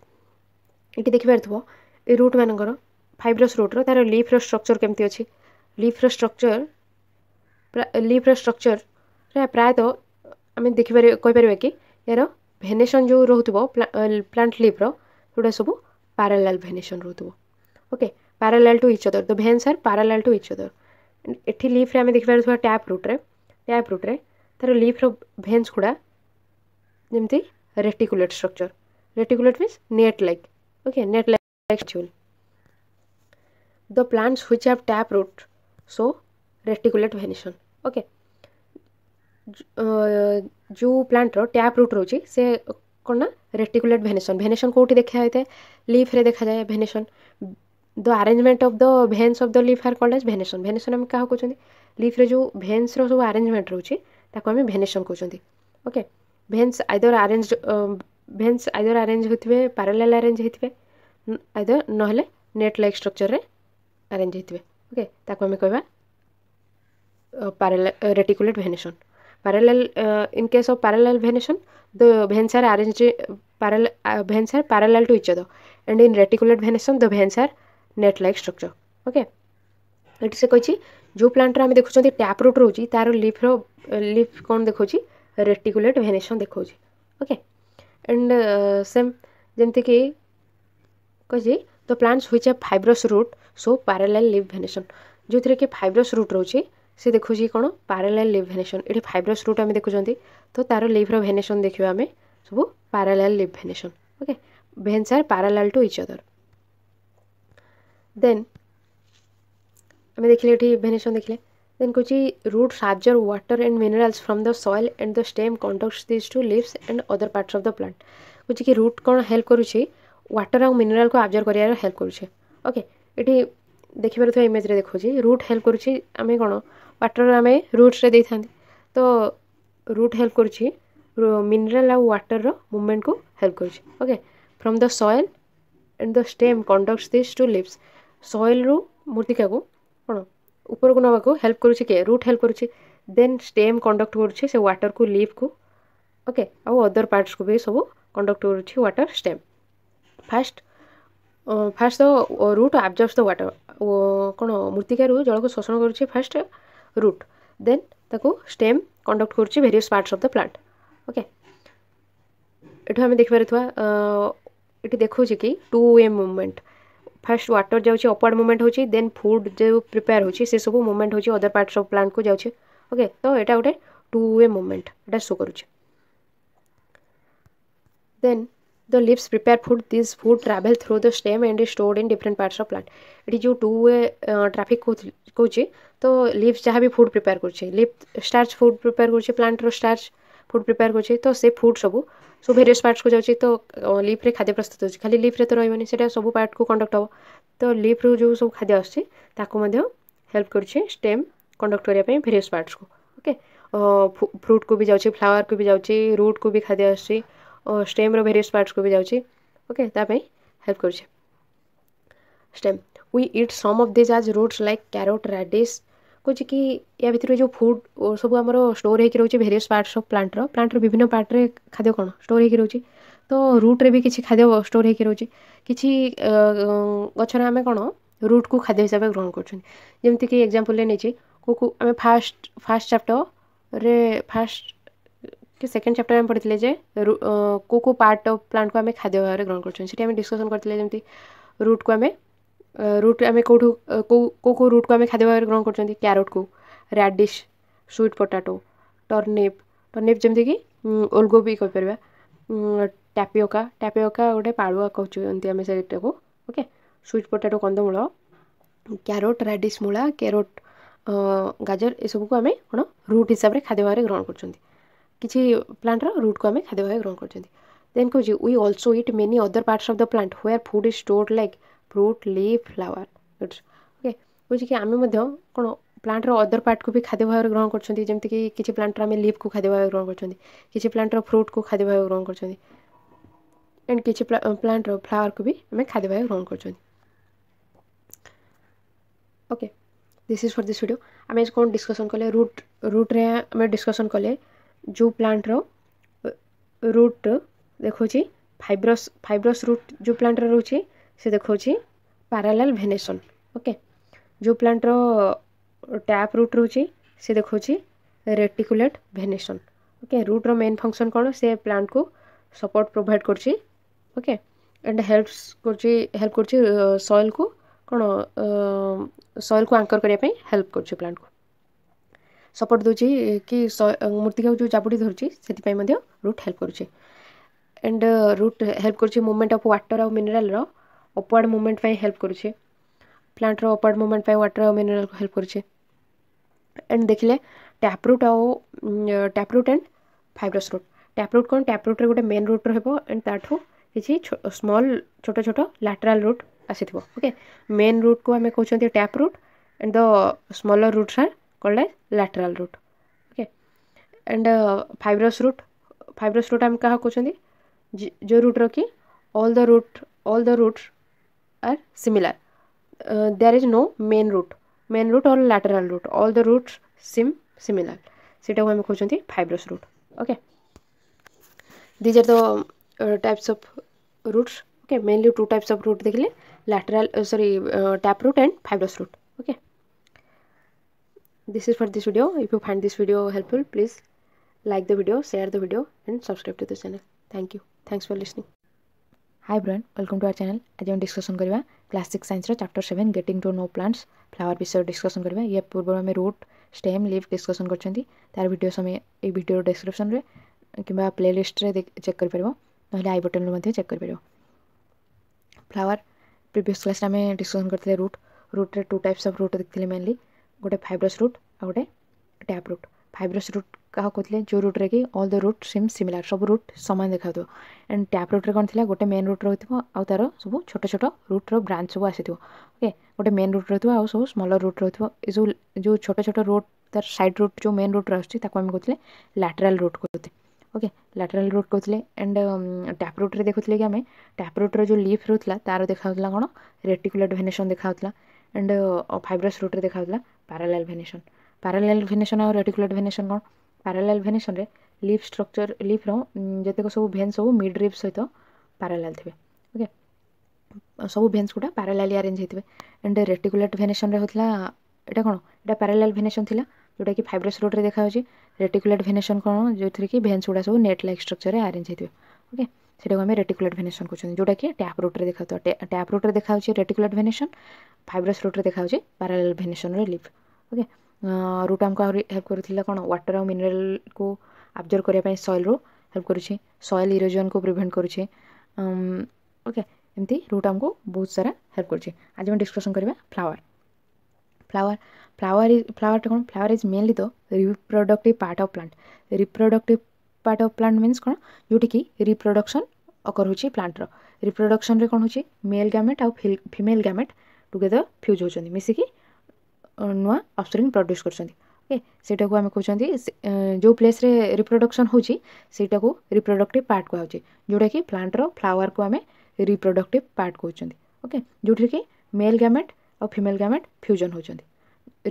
ଏଠି ଦେଖିପାରୁଥିବ ଏ ରୁଟ୍ମାନଙ୍କର ଫାଇବ୍ରସ୍ ରୁଟ୍ର ତା'ର ଲିଫ୍ର ଷ୍ଟ୍ରକ୍ଚର୍ କେମିତି ଅଛି ଲିଫ୍ର ଷ୍ଟ୍ରକ୍ଚର୍ ଲିଫ୍ର ଷ୍ଟ୍ରକ୍ଚର୍ରେ ପ୍ରାୟତଃ ଆମେ ଦେଖିପାରିବା କହିପାରିବା କି ଏହାର भेनेसन जो रो रोथ प्लांट लिप्र जोटा सब पारालाल भेनेसन रोथ्व okay parallel to each the veins are parallel to each other एटी लिफ्रे आम देखिपर थोड़ा टैप रुट्रे टैप रुट्रे तार लिफ्र भेन्स गुड़ा जमी reticulate structure reticulate mean net like okay net like the plants which have tap root so reticulate venation okay जो plant tap root रोचे से कौन ना रेटिकुलेट भेनेसन भेनेसन कौट देखा जाए लिफ रे देखा जाए venation the arrangement of the veins of the leaf are called as venation venation आम क्या कौन लिफ्रे जो भेन्स रो आरेंजमेंट रोचे आम भेनेसन कौन okay veins either arrange veins either arrange होते पारालाल आरेंज होते आईदर ना नेट लाइक स्ट्रक्चर में आरेंज होते ओके कह पारा reticulate venation Parallel, uh, in case of parallel venation, the veins are arranged parallel uh, veins are parallel to each other, and in reticulate venation, the veins are net-like structure. Okay. ଏଠି ସେ କହିଛି ଯେଉଁ ପ୍ଲାଣ୍ଟର ଆମେ ଦେଖୁଛନ୍ତି tap route ରହୁଛି ତାର ଲିଫ୍ର leaf କ'ଣ ଦେଖାଉଛି ରେଟିକୁଲେଟ୍ ଭେନେସନ୍ ଦେଖାଉଛି ଓକେ ଆଣ୍ଡ ସେମ୍ ଯେମିତିକି କହିଛି the plants which a fibrous root so parallel leaf venation ଯେଉଁଥିରେ କି ଫାଇବ୍ରସ୍ ରୁଟ୍ ରହୁଛି সে দেখুছি কোণ ପାରାଲାଲ୍ ଲିଭ୍ ଭେନେସନ୍ ଏଠି ଫାଇବ୍ରସ୍ ରୁଟ୍ ଆମେ ଦେଖୁଛନ୍ତି ତ ତା'ର ଲିଭ୍ର ଭେନେସନ୍ ଦେଖିବା ଆମେ ସବୁ parallel leaf venation okay veins are parallel to each other then ଆମେ ଦେଖିଲେ ଏଠି ଭେନେସନ୍ ଦେଖିଲେ ଦେନ୍ କହୁଛି ରୁଟ୍ ସାର୍ଜର୍ water and minerals from the soil and the stem conducts these to leaves and other parts of the plant କହୁଛି କି root କ'ଣ help କରୁଛି ୱାଟର୍ ଆଉ ମିନେରାଲ୍କୁ ଆବଜର୍ଭ କରିବାର ହେଲ୍ପ କରୁଛି ଓକେ ଏଠି ଦେଖିପାରୁଥିବା ଇମେଜ୍ରେ ଦେଖାଉଛି ରୁଟ୍ ହେଲ୍ପ କରୁଛି ଆମେ କ'ଣ ୱାଟର୍ ଆମେ ରୁଟ୍ସରେ ଦେଇଥାନ୍ତି ତ ରୁଟ୍ ହେଲ୍ପ କରୁଛି ମିନେରାଲ୍ ଆଉ ୱାଟର୍ର ମୁଭମେଣ୍ଟକୁ ହେଲ୍ପ କରୁଛି okay from the soil and the stem conducts this to leaves ସଏଲ୍ରୁ ମୃତ୍ତିକାକୁ କ'ଣ ଉପରକୁ ନେବାକୁ ହେଲ୍ପ କରୁଛି କିଏ ରୁଟ୍ ହେଲ୍ପ କରୁଛି ଦେନ୍ ଷ୍ଟେମ୍ କଣ୍ଡକ୍ଟ କରୁଛି ସେ ୱାଟର୍କୁ ଲିଭ୍କୁ ଓକେ ଆଉ ଅଦର୍ ପାର୍ଟସ୍କୁ ବି ସବୁ କଣ୍ଡକ୍ଟ କରୁଛି water stem first first first root absorbs the water କ'ଣ ମୃତ୍ତିକାରୁ ଜଳକୁ ଶୋଷଣ କରୁଛି ଫାଷ୍ଟ root then ତାକୁ stem conduct କରୁଛି various parts of the plant okay ଏଠୁ ଆମେ ଦେଖିପାରୁଥିବା ଏଠି ଦେଖାଉଛି କି two way movement first water ଯାଉଛି ଅପୱାର୍ଡ଼ ମୁଭମେଣ୍ଟ ହେଉଛି ଦେନ୍ ଫୁଡ଼୍ ଯେଉଁ ପ୍ରିପେୟାର ହେଉଛି ସେସବୁ ମୁଭମେଣ୍ଟ ହେଉଛି ଅଦର ପାର୍ଟସ୍ ଅଫ୍ ପ୍ଲାଣ୍ଟକୁ ଯାଉଛି ଓକେ ତ ଏଇଟା ଗୋଟେ ଟୁ ୱେ ମୁଭମେଣ୍ଟ ଏଇଟା ସୋ କରୁଛି then The leaves prepare food. This food travel through the stem and is stored in different parts of plant. ଏଠି ଯେଉଁ ଟୁ ୱେ ଟ୍ରାଫିକ୍ କହୁଛି ତ ଲିଭ୍ସ ଯାହା ବି ଫୁଡ଼୍ ପ୍ରିପେୟାର କରୁଛି ଲିଭ୍ ଷ୍ଟାର୍ଚ ଫୁଡ଼୍ ପ୍ରିପେୟାର କରୁଛି ପ୍ଲାଣ୍ଟର ଷ୍ଟାର୍ଚ ଫୁଡ଼୍ ପ୍ରିପେୟାର କରୁଛି ତ ସେ ଫୁଡ଼୍ ସବୁ ସବୁ ଭେରିୟସ୍ ପାର୍ଟସ୍କୁ ଯାଉଛି ତ ଲିଫ୍ରେ ଖାଦ୍ୟ ପ୍ରସ୍ତୁତ ହେଉଛି ଖାଲି ଲିଫ୍ରେ ତ ରହିବନି ସେଇଟା ସବୁ ପାର୍ଟକୁ କଣ୍ଡକ୍ଟ ହେବ ତ ଲିଫ୍ରୁ ଯେଉଁ ସବୁ ଖାଦ୍ୟ ଆସୁଛି ତାକୁ ମଧ୍ୟ ହେଲ୍ପ କରୁଛି ଷ୍ଟେମ୍ କଣ୍ଡକ୍ଟ କରିବା ପାଇଁ ଭେରିୟସ୍ ପାର୍ଟସ୍କୁ ଓକେ ଫ୍ରୁଟ୍କୁ ବି ଯାଉଛି ଫ୍ଲାୱାର୍କୁ ବି ଯାଉଛି ରୁଟ୍କୁ ବି ଖାଦ୍ୟ ଆସୁଛି ଓ ଷ୍ଟେମ୍ର ଭେରିୟସ୍ ପାର୍ଟସ୍କୁ ବି ଯାଉଛି ଓକେ ତା ପାଇଁ ହେଲ୍ପ କରୁଛି stem we eat some of these as roots like carrot radish କହୁଛି କି ୟା ଭିତରେ ଯେଉଁ ଫୁଡ୍ ସବୁ ଆମର ଷ୍ଟୋର୍ ହେଇକି ରହୁଛି ଭେରିୟସ୍ ପାର୍ଟସ୍ ଅଫ୍ ପ୍ଲାଣ୍ଟର ପ୍ଲାଣ୍ଟର ବିଭିନ୍ନ ପାର୍ଟରେ ଖାଦ୍ୟ କ'ଣ ଷ୍ଟୋର୍ ହେଇକି ରହୁଛି ତ ରୁଟ୍ରେ ବି କିଛି ଖାଦ୍ୟ ଷ୍ଟୋର୍ ହେଇକି ରହୁଛି କିଛି ଗଛରେ ଆମେ କ'ଣ ରୁଟ୍କୁ ଖାଦ୍ୟ ହିସାବରେ ଗ୍ରହଣ କରୁଛନ୍ତି ଯେମିତିକି ଏକ୍ଜାମ୍ପଲ୍ରେ ନେଇଛି କୋକୁ ଆମେ ଫାଷ୍ଟ ଫାଷ୍ଟ ଚାପ୍ଟରରେ ଫାଷ୍ଟ କି ସେକେଣ୍ଡ ଚାପ୍ଟର ଆମେ ପଢ଼ିଥିଲେ ଯେ କେଉଁ କେଉଁ ପାର୍ଟ ଅଫ୍ ପ୍ଲାଣ୍ଟକୁ ଆମେ ଖାଦ୍ୟ ଭାବରେ ଗ୍ରହଣ କରୁଛନ୍ତି ସେଠି ଆମେ ଡିସ୍କସନ୍ କରିଥିଲେ ଯେମିତି ରୁଟ୍କୁ ଆମେ ରୁଟ୍ ଆମେ କେଉଁଠୁ କେଉଁ କେଉଁ କେଉଁ ରୁଟ୍କୁ ଆମେ ଖାଦ୍ୟ ଭାବରେ ଗ୍ରହଣ କରୁଛନ୍ତି କ୍ୟାରୋଟ୍କୁ ରାଡ଼ିଶ୍ ସୁଇଟ୍ ପଟାଟୋ ଟର୍ନିପ୍ ଟର୍ନିପ୍ ଯେମିତିକି ଓଲଗୋବି କହିପାରିବା ଟାପିଓକା ଟାପିଓକା ଗୋଟେ ପାଳୁଆ କହୁଛୁ ଏମିତି ଆମେ ସେଇଟାକୁ ଓକେ ସୁଇଟ୍ ପଟାଟୋ କନ୍ଦମୂଳ କ୍ୟାରୋଟ୍ ରାଡ଼ିଶ୍ ମୂଳା କ୍ୟାରୋଟ୍ ଗାଜର ଏସବୁକୁ ଆମେ କ'ଣ ରୁଟ୍ ହିସାବରେ ଖାଦ୍ୟ ଭାବରେ ଗ୍ରହଣ କରୁଛନ୍ତି କିଛି ପ୍ଲାଣ୍ଟର ରୁଟ୍କୁ ଆମେ ଖାଦ୍ୟ ଭାବେ ଗ୍ରହଣ କରୁଛନ୍ତି ଦେନ୍ କହୁଛି we also eat many other parts of the plant where food is stored like fruit leaf flower okay କହୁଛି କି ଆମେ ମଧ୍ୟ କ'ଣ ପ୍ଲାଣ୍ଟର ଅଦର୍ ପାର୍ଟକୁ ବି ଖାଦ୍ୟ ଭାବରେ ଗ୍ରହଣ କରୁଛନ୍ତି ଯେମିତିକି କିଛି ପ୍ଲାଣ୍ଟର ଆମେ ଲିଫ୍କୁ ଖାଦ୍ୟ ଭାବରେ ଗ୍ରହଣ କରୁଛନ୍ତି କିଛି ପ୍ଲାଣ୍ଟର ଫ୍ରୁଟ୍କୁ ଖାଦ୍ୟ ଭାବରେ ଗ୍ରହଣ କରୁଛନ୍ତି ଆଣ୍ଡ କିଛି ପ୍ଲାଣ୍ଟର ଫ୍ଲାୱାର୍କୁ ବି ଆମେ ଖାଦ୍ୟ ଭାବରେ ଗ୍ରହଣ କରୁଛନ୍ତି okay this is for this video ଆମେ କ'ଣ ଡିସ୍କସନ୍ କଲେ ରୁଟ୍ ରୁଟ୍ରେ ଆମେ ଡିସ୍କସନ୍ କଲେ ଯେଉଁ ପ୍ଲାଣ୍ଟର ରୁଟ୍ ଦେଖାଉଛି ଫାଇବ୍ରସ୍ ଫାଇବ୍ରସ୍ ରୁଟ୍ ଯେଉଁ ପ୍ଲାଣ୍ଟର ରହୁଛି ସେ ଦେଖାଉଛି ପାରାଲାଲ୍ ଭେନେସନ୍ ଓକେ ଯେଉଁ ପ୍ଲାଣ୍ଟର ଟ୍ୟାପ୍ ରୁଟ୍ ରହୁଛି ସେ ଦେଖାଉଛି ରେଟିକୁଲେଟ୍ ଭେନେସନ୍ ଓକେ ରୁଟ୍ର ମେନ୍ ଫଙ୍କସନ୍ କ'ଣ ସେ ପ୍ଲାଣ୍ଟକୁ ସପୋର୍ଟ ପ୍ରୋଭାଇଡ଼ କରୁଛି ଓକେ ଆଣ୍ଡ ହେଲ୍ପସ୍ କରୁଛି ହେଲ୍ପ କରୁଛି ସଏଲ୍କୁ କ'ଣ ସଏଲ୍କୁ ଆଙ୍କର କରିବା ପାଇଁ ହେଲ୍ପ କରୁଛି ପ୍ଲାଣ୍ଟକୁ ସପୋର୍ଟ ଦେଉଛି କି ମୂର୍ତ୍ତିକାକୁ ଯେଉଁ ଚାପୁଡ଼ି ଧରୁଛି ସେଥିପାଇଁ ମଧ୍ୟ ରୁଟ୍ ହେଲ୍ପ କରୁଛି ଆଣ୍ଡ ରୁଟ୍ ହେଲ୍ପ କରୁଛି ମୁଭମେଣ୍ଟ ଅଫ୍ ୱାଟର୍ ଆଉ ମିନେରାଲ୍ର ଅପୱାର୍ଡ଼ ମୁଭମେଣ୍ଟ ପାଇଁ ହେଲ୍ପ କରୁଛି ପ୍ଲାଣ୍ଟର ଅପୱାର୍ଡ଼ ମୁଭମେଣ୍ଟ ପାଇଁ ୱାଟର୍ ଆଉ ମିନେରାଲ୍କୁ ହେଲ୍ପ କରୁଛି ଆଣ୍ଡ ଦେଖିଲେ ଟ୍ୟାପ୍ରୁଟ୍ ଆଉ taproot and fibrous root taproot କ'ଣ ଟ୍ୟାପ୍ରୁଟ୍ରେ ଗୋଟେ ମେନ୍ ରୁଟ୍ ରହିବ ଆଣ୍ଡ ତା'ଠୁ କିଛି ସ୍ମଲ୍ ଛୋଟ ଛୋଟ ଲାଟରାଲ୍ ରୁଟ୍ ଆସିଥିବ ଓକେ ମେନ୍ ରୁଟ୍କୁ ଆମେ କହୁଛନ୍ତି tap root and the smaller roots are called as lateral root okay and uh, fibrous root fibrous root am kaha kochandi jo root ro ki all the root all the roots are similar uh, there is no main root main root or lateral root all the roots sim similar सेटा को आम कहते fibrous root okay these are the types of roots okay mainly two types of root देखे lateral sorry tap root and fibrous root okay this is for this video if you find this video helpful please like the video share the video and subscribe to the channel thank you thanks for listening hi brain welcome to our channel आज हम discussion करवा class six science chapter seven getting to know plants flower विषय discussion करवा ये पूर्व आम root stem लिफ discussion कर भिड समय ये भिडियो डिस्क्रिप्सन में कि प्ले लिस्ट्रे चेक कर ना आई बटन चेक कर फ्लावर प्रिवियस क्लास आम डिस्कसन करते रूट रूट्रे टू टाइप्स अफ रूट देखते मेनली ଗୋଟେ ଫାଇବ୍ରସ୍ ରୁଟ୍ ଆଉ ଗୋଟେ ଟ୍ୟାପ୍ ରୁଟ୍ ଫାଇବ୍ରସ୍ ରୁଟ୍ କାହା କହୁଥିଲେ ଯେଉଁ ରୁଟ୍ରେ କି all the root same similar ସବୁ ରୁଟ୍ ସମାନ ଦେଖାଉଥିବ ଆଣ୍ଡ ଟ୍ୟାପ୍ ରୁଟ୍ରେ କ'ଣ ଥିଲା ଗୋଟେ ମେନ୍ ରୁଟ୍ ରହୁଥିବ ଆଉ ତା'ର ସବୁ ଛୋଟ ଛୋଟ ରୁଟ୍ର ବ୍ରାଞ୍ଚ ସବୁ ଆସିଥିବ ଓକେ ଗୋଟେ ମେନ୍ ରୁଟ୍ ରହୁଥିବ ଆଉ ସବୁ ସ୍ମଲର୍ ରୁଟ୍ ରହୁଥିବ ଏସବୁ ଯେଉଁ ଛୋଟ ଛୋଟ ରୁଟ୍ ତା'ର ସାଇଡ଼୍ ରୁଟ୍ ଯେଉଁ ମେନ୍ ରୁଟ୍ରେ ଆସୁଛି ତାକୁ ଆମେ କହୁଥିଲେ ଲାଟେରାଲ୍ ରୁଟ୍ କହୁଥିଲେ ଓକେ ଲାଟେରାଲ୍ ରୁଟ୍ କହୁଥିଲେ ଆଣ୍ଡ ଟ୍ୟାପ୍ ରୁଟ୍ରେ ଦେଖୁଥିଲେ କି ଆମେ ଟ୍ୟାପ୍ ରୁଟ୍ର ଯେଉଁ ଲିଫ୍ ରହୁଥିଲା ତା'ର ଦେଖାହେଉଥିଲା କ'ଣ ରେଟିକୁଲେଟ୍ ଭେନେସନ୍ ଦେଖାହେଉଥିଲା ଆଣ୍ଡ ଫାଇବ୍ରସ୍ ରୁଟ୍ରେ ଦେଖାହେଉଥିଲା ପ୍ୟାରାଲାଲ୍ ଭେନେସନ୍ ପ୍ୟାରାଲାଲ୍ ଭେନେସନ୍ ଆଉ ରେଟିକୁଲେଟ୍ ଭେନେସନ୍ କ'ଣ ପ୍ୟାରାଲାଲ୍ ଭେନେସନ୍ରେ ଲିପ୍ ଷ୍ଟ୍ରକ୍ଚର୍ ଲିପ୍ର ଯେତେକ ସବୁ ଭେନ୍ ସବୁ ମିଡ୍ ରିପ୍ ସହିତ ପ୍ୟାରାଲାଲ୍ ଥିବେ ଓକେ ସବୁ ଭେନ୍ସ ଗୁଡ଼ା ପ୍ୟାରାଲାଲି ଆରେଞ୍ଜ ହେଇଥିବେ ଆଣ୍ଡ ରେଟିକୁଲେଟ୍ ଭେନେସନ୍ରେ ହେଉଥିଲା ଏଇଟା କ'ଣ ଏଇଟା ପ୍ୟାରାଲାଲ୍ ଭେନେସନ୍ ଥିଲା ଯେଉଁଟାକି ଫାଇବ୍ରସ୍ ରୋଡ଼୍ରେ ଦେଖାଯାଉଛି ରେଟିକୁଲେଟ୍ ଭେନେସନ୍ କ'ଣ ଯେଉଁଥିରେ କି ଭେନ୍ସ ଗୁଡ଼ା ସବୁ ନେଟ୍ ଲାଇକ୍ ଷ୍ଟ୍ରକ୍ଚର୍ରେ ଆରେଞ୍ଜ ହେଇଥିବେ ଓକେ ସେଇଟାକୁ ଆମେ ରେଟିକୁଲେଟ୍ ଭେନେସନ୍ କହୁଛନ୍ତି ଯେଉଁଟାକି ଟ୍ୟାପ୍ ରୁଟ୍ରେ ଦେଖାଉଥିବା ଟ୍ୟାପ୍ ରୁଟ୍ରେ ଦେଖାଉଛି ରେଟିକୁଲେଟ୍ ଭେନେସନ୍ ଫାଇବ୍ରସ୍ ରୁଟ୍ରେ ଦେଖାଉଛି ପାରାଲେଲ୍ ଭେନେସନ୍ ରିଲିଫ୍ ଓକେ ରୁଟ୍ ଆମକୁ ଆହୁରି ହେଲ୍ପ କରୁଥିଲା କ'ଣ ୱାଟର୍ ଆଉ ମିନେରାଲ୍କୁ ଆବଜର୍ଭ କରିବା ପାଇଁ ସଏଲ୍ରୁ ହେଲ୍ପ କରୁଛି ସଏଲ୍ ଇରୋଜନ୍କୁ ପ୍ରିଭେଣ୍ଟ କରୁଛି ଓକେ ଏମିତି ରୁଟ୍ ଆମକୁ ବହୁତ ସାରା ହେଲ୍ପ କରୁଛି ଆଜି ଆମେ ଡିସ୍କସନ୍ କରିବା ଫ୍ଲାୱାର୍ ଫ୍ଲାୱାର୍ ଫ୍ଲାୱାର୍ ଇଜ୍ ଫ୍ଲାୱାର୍ଟା କ'ଣ ଫ୍ଲାୱାର୍ ଇଜ୍ ମେନ୍ଲି ତ reproductive part of plant reproductive part of plant mean कौन जोटि की रिप्रडक्शन करुच्चे प्लांट रिप्रडक्शन कौन हो मेल गैमेट आउ फिमेल गैमेट टुगेदर फ्यूज होती मिसिकी नुआ अफ्सरी प्रड्यूस करके आम कौन जो प्लेस रिप्रडक्शन होटा को रिप्रडक्टिव पार्ट कह जोटा कि प्लांटर फ्लावर को आम रिप्रडक्टिव पार्ट कौन ओके जोटे कि मेल गैमेट आ फिमेल गैमेट फ्यूजन हो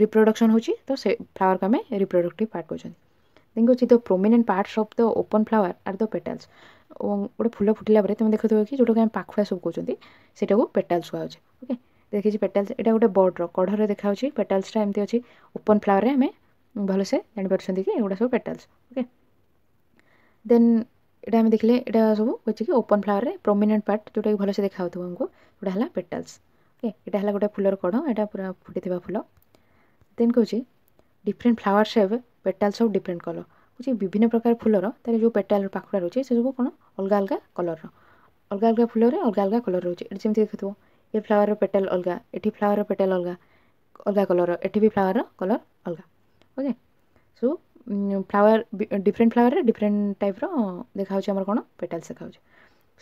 रिप्रडक्शन हो तो फ्लावर को आम रिप्रडक्टिव पार्ट कौन ଦେନ୍ ଅଛି the prominent parts of the open flower are the petals ଏବଂ ଗୋଟେ ଫୁଲ ଫୁଟିଲା ପରେ ତୁମେ ଦେଖୁଥିବ କି ଯେଉଁଟାକୁ ଆମେ ପାଖୁଡ଼ା ସବୁ କହୁଛନ୍ତି ସେଇଟାକୁ ପେଟାଲ୍ସ କୁହାଯାଉଛି ଓକେ ଦେଖିଛି ପେଟାଲ୍ସ ଏଇଟା ଗୋଟେ ବର୍ଡ଼ର କଢ଼ରେ ଦେଖାଯାଉଛି ପେଟାଲ୍ସଟା ଏମିତି ଅଛି ଓପନ୍ ଫ୍ଲାୱାର୍ରେ ଆମେ ଭଲସେ ଜାଣିପାରୁଛନ୍ତି କି ଏଗୁଡ଼ା ସବୁ ପେଟାଲ୍ସ ଓକେ ଦେନ୍ ଏଇଟା ଆମେ ଦେଖିଲେ ଏଇଟା ସବୁ ହେଉଛି କି ଓପନ୍ ଫ୍ଲାୱାର୍ରେ ପ୍ରୋମିନେଣ୍ଟ ପାର୍ଟ ଯେଉଁଟାକି ଭଲସେ ଦେଖାଯାଉଥିବ ଆମକୁ ସେଇଟା ହେଲା ପେଟାଲ୍ସ ଓକେ ଏଇଟା ହେଲା ଗୋଟେ ଫୁଲର କଢ଼ ଏଇଟା ପୁରା ଫୁଟିଥିବା ଫୁଲ ଦେନ୍ କହୁଛି ଡିଫରେଣ୍ଟ ଫ୍ଲାୱାର୍ ସେପ୍ ପେଟାଲ୍ ସବୁ ଡିଫରେଣ୍ଟ କଲର୍ ହେଉଛି ବିଭିନ୍ନ ପ୍ରକାର ଫୁଲର ତା'ର ଯେଉଁ ପେଟାଲ୍ ପାଖୁଡ଼ା ରହୁଛି ସେସବୁ କ'ଣ ଅଲଗା ଅଲଗା କଲର୍ର ଅଲଗା ଅଲଗା ଫୁଲରେ ଅଲଗା ଅଲଗା କଲର୍ ରହୁଛି ଏଠି ଯେମିତି ଦେଖୁଥିବ ଏ ଫ୍ଲାୱାର୍ର ପେଟାଲ୍ ଅଲଗା ଏଠି ଫ୍ଲାୱାର୍ର ପେଟାଲ୍ ଅଲଗା ଅଲଗା କଲର୍ର ଏଠି ବି ଫ୍ଲାୱାର୍ର କଲର୍ ଅଲଗା ଓକେ ସୋ ଫ୍ଲାୱାର୍ ଡିଫରେଣ୍ଟ ଫ୍ଲାୱାର୍ରେ ଡିଫରେଣ୍ଟ ଟାଇପ୍ର ଦେଖାହେଉଛି ଆମର କ'ଣ ପେଟାଲ୍ସ ଦେଖାହେଉଛି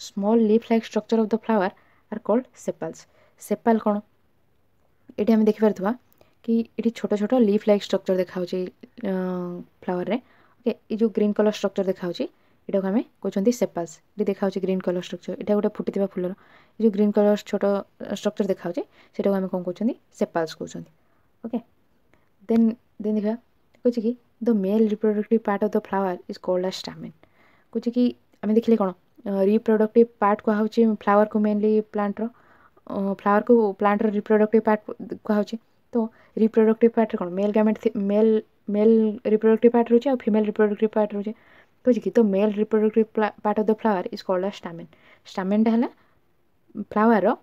small leaf like structure of the flower are called sepals sepal କ'ଣ ଏଠି ଆମେ ଦେଖିପାରୁଥିବା କି ଏଠି ଛୋଟ ଛୋଟ ଲିଫ୍ ଲାଇକ୍ ଷ୍ଟ୍ରକ୍ଚର୍ ଦେଖାହେଉଛି ଫ୍ଲାୱାର୍ରେ ଓକେ ଏ ଯେଉଁ ଗ୍ରୀନ୍ କଲର୍ ଷ୍ଟ୍ରକ୍ଚର୍ ଦେଖାହେଉଛି ଏଟାକୁ ଆମେ କହୁଛନ୍ତି ସେପାସ୍ ଏଠି ଦେଖାହେଉଛି ଗ୍ରୀନ୍ କଲର୍ ଷ୍ଟ୍ରକ୍ଚର୍ ଏଇଟା ଗୋଟେ ଫୁଟିଥିବା ଫୁଲର ଏ ଯେଉଁ ଗ୍ରୀନ୍ କଲର୍ ଛୋଟ ଷ୍ଟ୍ରକ୍ଚର୍ ଦେଖାହେଉଛି ସେଇଟାକୁ ଆମେ କ'ଣ କହୁଛନ୍ତି ସେପାସ୍ କହୁଛନ୍ତି ଓକେ ଦେନ୍ ଦେନ୍ ଦେଖିବା କହୁଛି କି the male reproductive part of the flower is called as stamen କହୁଛି କି ଆମେ ଦେଖିଲେ କ'ଣ ରିପ୍ରଡ଼କ୍ଟିଭ୍ ପାର୍ଟ କୁହାହେଉଛି ଫ୍ଲାୱାର୍କୁ ମେନ୍ଲି ପ୍ଲାଣ୍ଟର ଫ୍ଲାୱାର୍କୁ ପ୍ଲାଣ୍ଟର ରିପ୍ରଡ଼କ୍ଟିଭ୍ ପାର୍ଟ କୁହାହେଉଛି ତ ରିପ୍ରଡ଼କ୍ଟିଭ୍ ପାର୍ଟରେ କ'ଣ male gamete male male reproductive part ରହୁଛି ଆଉ ଫିମେଲ୍ ରିପ୍ରଡ଼କ୍ଟିଭ୍ ପାର୍ଟ ରହୁଛି ବୁଝିଛି କି ତ male reproductive part of the flower is called stamen ଷ୍ଟାମେନ୍ଟା ହେଲା ଫ୍ଲାୱାର୍ର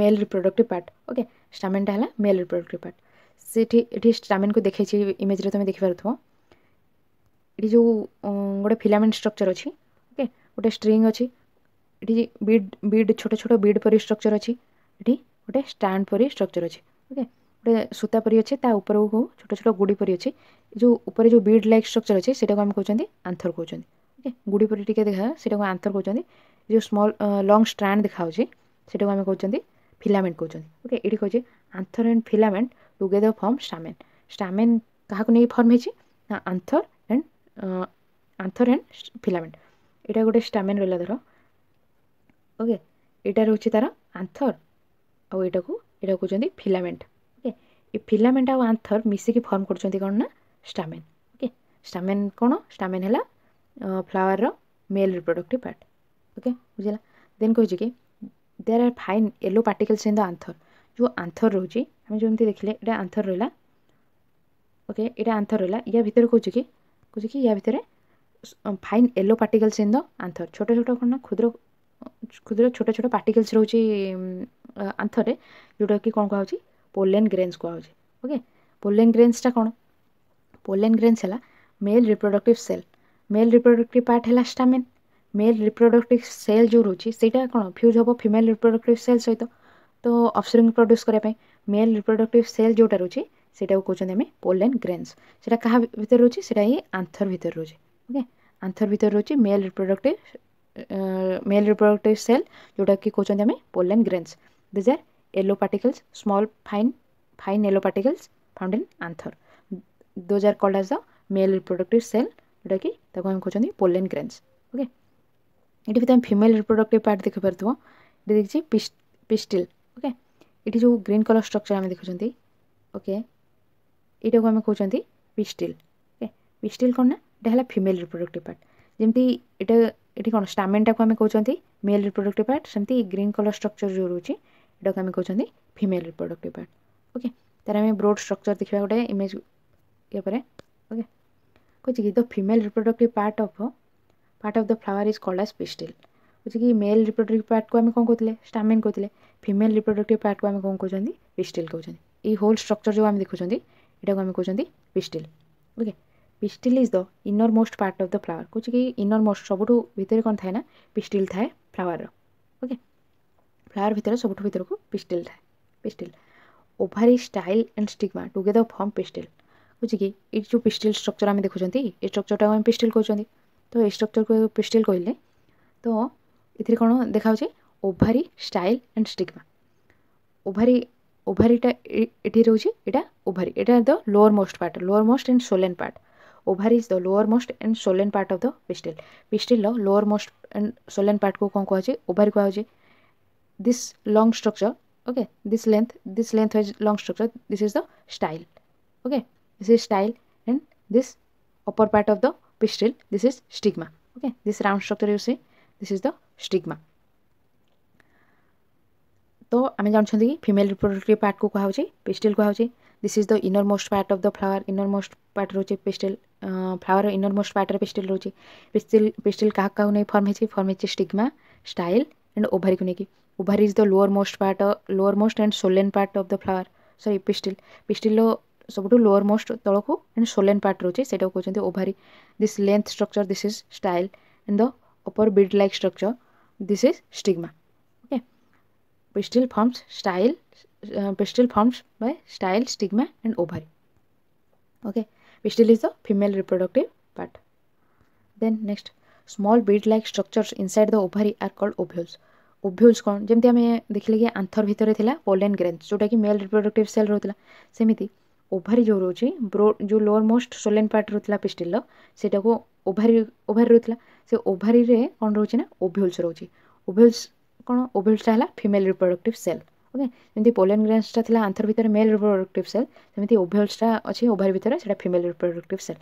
মেল রিপ্রোডক্টিভ পার্ট ওকে স্টামেনটা হল মেল রিপ্রোডক্টিভ পার্ট সেটি এটি স্টামেনকে দেখেছি ইমেজরে তুমি দেখিপারুথ এটি যে গোটে ফিলামেন্ট স্ট্রকচর অছি ওকে গোটে স্ট্রিং অছি এটি বিড বিড ছোট ছোট বিড পরি স্ট্রকচর অছি এটি ଗୋଟେ ଷ୍ଟାଣ୍ଡ ପରି ଷ୍ଟ୍ରକ୍ଚର୍ ଅଛି ଓକେ ଗୋଟେ ସୂତା ପରି ଅଛି ତା ଉପରକୁ ଛୋଟ ଛୋଟ ଗୁଡ଼ି ପରି ଅଛି ଯେଉଁ ଉପରେ ଯେଉଁ ବିଡ୍ ଲାଇକ୍ ଷ୍ଟ୍ରକ୍ଚର୍ ଅଛି ସେଇଟାକୁ ଆମେ କହୁଛନ୍ତି ଆନ୍ଥର କହୁଛନ୍ତି ଓକେ ଗୁଡ଼ି ପରି ଟିକେ ଦେଖା ସେଇଟାକୁ ଆନ୍ଥର କହୁଛନ୍ତି ଯେଉଁ ସ୍ମଲ୍ ଲଙ୍ଗ ଷ୍ଟ୍ରାଣ୍ଡ ଦେଖାହେଉଛି ସେଇଟାକୁ ଆମେ କହୁଛନ୍ତି ଫିଲାମେଣ୍ଟ କହୁଛନ୍ତି ଓକେ ଏଇଠି କହୁଛି anther and filament together form stamen stamen କାହାକୁ ନେଇ ଫର୍ମ ହେଇଛି ନା anther and anther and filament ଏଇଟା ଗୋଟେ ଷ୍ଟାମେନ୍ ରହିଲା ଧର ଓକେ ଏଇଟା ରହୁଛି ତାର ଆନ୍ଥର ଆଉ ଏଇଟାକୁ ଏଇଟାକୁ କହୁଛନ୍ତି ଫିଲାମେଣ୍ଟ ଓକେ ଏ ଫିଲାମେଣ୍ଟ ଆଉ ଆନ୍ଥର ମିଶିକି ଫର୍ମ କରୁଛନ୍ତି କ'ଣ ନା ଷ୍ଟାମେନ୍ ଓକେ ଷ୍ଟାମେନ୍ କ'ଣ ଷ୍ଟାମେନ୍ ହେଲା ଫ୍ଲାୱାରର ମେଲ୍ ରିପ୍ରଡ଼କ୍ଟିଭ୍ ପାର୍ଟ ଓକେ ବୁଝିଲା ଦେନ୍ କହିଛି କି there are fine yellow particles in the anther ଯେଉଁ ଆନ୍ଥର ରହୁଛି ଆମେ ଯେମିତି ଦେଖିଲେ ଏଇଟା ଆନ୍ଥର ରହିଲା ଓକେ ଏଇଟା ଆନ୍ଥର ରହିଲା ୟା ଭିତରେ କହୁଛି କି କହୁଛି କି ୟା ଭିତରେ fine yellow particles in the anther ଛୋଟ ଛୋଟ କ'ଣ ନା କ୍ଷୁଦ୍ର କ୍ଷୁଦ୍ର ଛୋଟ ଛୋଟ ପାର୍ଟିକଲ୍ସ ରହୁଛି ଆନ୍ଥରେ ଯେଉଁଟାକି କ'ଣ କୁହାହେଉଛି ପୋଲେନ୍ ଗ୍ରେନ୍ସ କୁହାହେଉଛି ଓକେ ପୋଲେନ୍ ଗ୍ରେନ୍ସଟା କ'ଣ ପୋଲେନ୍ ଗ୍ରେନ୍ସ ହେଲା male reproductive cell male reproductive part ହେଲା ଷ୍ଟାମିନ୍ ମେଲ୍ ରିପ୍ରଡ଼କ୍ଟିଭ୍ ସେଲ୍ ଯେଉଁ ରହୁଛି ସେଇଟା କ'ଣ ଫ୍ୟୁଜ୍ ହେବ ଫିମେଲ୍ ରିପ୍ରଡ଼କ୍ଟିଭ୍ ସେଲ୍ ସହିତ ତ ଅଫ୍ସରିଂ ପ୍ରଡ୍ୟୁସ୍ କରିବା ପାଇଁ ମେଲ୍ ରିପ୍ରଡ଼କ୍ଟିଭ୍ ସେଲ୍ ଯେଉଁଟା ରହୁଛି ସେଇଟାକୁ କହୁଛନ୍ତି ଆମେ ପୋଲେନ୍ ଗ୍ରେନ୍ସ ସେଇଟା କାହା ଭିତରେ ରହୁଛି ସେଇଟା ହିଁ ଆନ୍ଥର ଭିତରେ ରହୁଛି ଓକେ ଆନ୍ଥର ଭିତରେ ରହୁଛି male reproductive male reproductive cell ଯେଉଁଟାକି କହୁଛନ୍ତି ଆମେ pollen grains These are yellow particles, small fine, fine yellow particles found in anther. Those are called as the male reproductive cell. जोटा कि आम कहते पोलेन ग्रेन्स ओके ये भी तुम फिमेल रिप्रोडक्टिव पार्ट देख पार ये देखिए पिस्टिल ओके ये जो ग्रीन कलर स्ट्रक्चर आम देखुं ओके यहाँ कौन पिस्टिल ओके पिस्टिल कौन ना यहाँ फिमेल रिप्रोडक्ट पार्ट जमी ये कौन स्टामेन टाक आम कहते मेल रिप्रोडक्टिव पार्ट सेमती ग्रीन कलर स्ट्रक्चर जो रोचे ଏଟାକୁ ଆମେ କହୁଛନ୍ତି ଫିମେଲ୍ ରିପ୍ରଡ଼କ୍ଟିଭ୍ ପାର୍ଟ ଓକେ ତା'ର ଆମେ ବ୍ରୋଡ୍ ଷ୍ଟ୍ରକ୍ଚର୍ ଦେଖିବା ଗୋଟେ ଇମେଜ୍ ଇଏ ପରେ ଓକେ କହୁଛି କି the female reproductive part of part of the flower is called as pistil କହୁଛି କି ମେଲ୍ ରିପ୍ରଡ଼କ୍ଟିଭ୍ ପାର୍ଟକୁ ଆମେ କ'ଣ କହୁଥିଲେ ଷ୍ଟାମିନ୍ କହୁଥିଲେ ଫିମେଲ୍ ରିପ୍ରଡ଼କ୍ଟିଭ୍ ପାର୍ଟକୁ ଆମେ କ'ଣ କହୁଛନ୍ତି ପିଷ୍ଟିଲ୍ କହୁଛନ୍ତି ଏଇ ହୋଲ୍ ଷ୍ଟ୍ରକ୍ଚର୍ ଯେଉଁ ଆମେ ଦେଖୁଛନ୍ତି ଏଟାକୁ ଆମେ କହୁଛନ୍ତି pistil okay pistil is the inner most part of the flower କହୁଛି କି ଇନର୍ ମୋଷ୍ଟ ସବୁଠୁ ଭିତରେ କ'ଣ ଥାଏ ନା ପିଷ୍ଟିଲ୍ ଥାଏ ଫ୍ଲାୱାର୍ର ଓକେ ଫ୍ଲାୱାର ଭିତରେ ସବୁଠୁ ଭିତରକୁ ପିଷ୍ଟିଲ୍ ଥାଏ pistil ovary style and stigma together form pistil ବୁଝି କି ଏଇ ଯେଉଁ ପିଷ୍ଟିଲ୍ ଷ୍ଟ୍ରକ୍ଚର୍ ଆମେ ଦେଖୁଛନ୍ତି ଏ ଷ୍ଟ୍ରକ୍ଚର୍ଟାକୁ ଆମେ ପିଷ୍ଟିଲ୍ କହୁଛନ୍ତି ତ ଏ ଷ୍ଟ୍ରକ୍ଚର୍କୁ ପିଷ୍ଟିଲ୍ କହିଲେ ତ ଏଥିରେ କ'ଣ ଦେଖାଯାଉଛି ovary style and stigma ovary ଓଭାରିଟା ଏଠି ରହୁଛି ଏଇଟା ଓଭାରି ଏଇଟା the lower most part lower most and swollen part ovary is the lower most and swollen part of the pistil ପିଷ୍ଟିଲ୍ର ଲୋଅର ମୋଷ୍ଟ ଆଣ୍ଡ ସୋଲେନ୍ ପାର୍ଟକୁ କ'ଣ କୁହାଯାଉଛି ଓଭାରି କୁହାଯାଉଛି this long structure okay this length this length is long structure this is the style okay this is style and this upper part of the pistil this is stigma okay this round structure you see this is the stigma তো আমি জানুছেন কি female reproductive part কু কুহাউছি pistil কুহাউছি this is the inner most part of the flower inner most part রয়েছে pistil flower inner most পার্টরে pistil রয়েছে pistil pistil কাহা কাহু নেই ফর্ম হয়েছে ফর্ম হয়েছে স্টিগমা স্টাইল এন্ড ওভারি কু নেই ఉభర్ is the lower most part lower most and swollen part of the flower sorry pistil ପିଷ୍ଟିଲ୍ର ସବୁଠୁ ଲୋଅର୍ ମୋଷ୍ଟ ତଳକୁ ଆଣ୍ଡ ସୋଲେନ୍ ପାର୍ଟ ରହୁଛି ସେଇଟାକୁ କହୁଛନ୍ତି ovary this length structure this is style and the upper bead like structure this is stigma okay pistil forms style pistil forms by style stigma and ovary okay pistil is the female reproductive part then next small bead like ଷ୍ଟ୍ରକ୍ଚର୍ସ inside the ovary are called ovules ovules कौन जमी आम देखिले कि आंथर भितर था pollen grains जोटा कि male reproductive cell रोला सेमती ओभारी जो रोचे ब्रोड जो लोअर मोस्ट सोलेन पार्ट रोला पिस्टिल से ओभारी ओभारी रोला से ओभारी कौन रोचे ना ओभ्यूल्स रोचे ओभ्यूल्स कौन ओभ्यूल्सटा है फिमेल रिप्रोडक्ट सेल ओके जमी पोलेन ग्रेन्सटा था आंथर भितर मेल रिप्रोडक्ट सेल सेमती ओभ्यूल्सटा अच्छे ओभारी भितर से फिमेल रिप्रोडक्ट सेल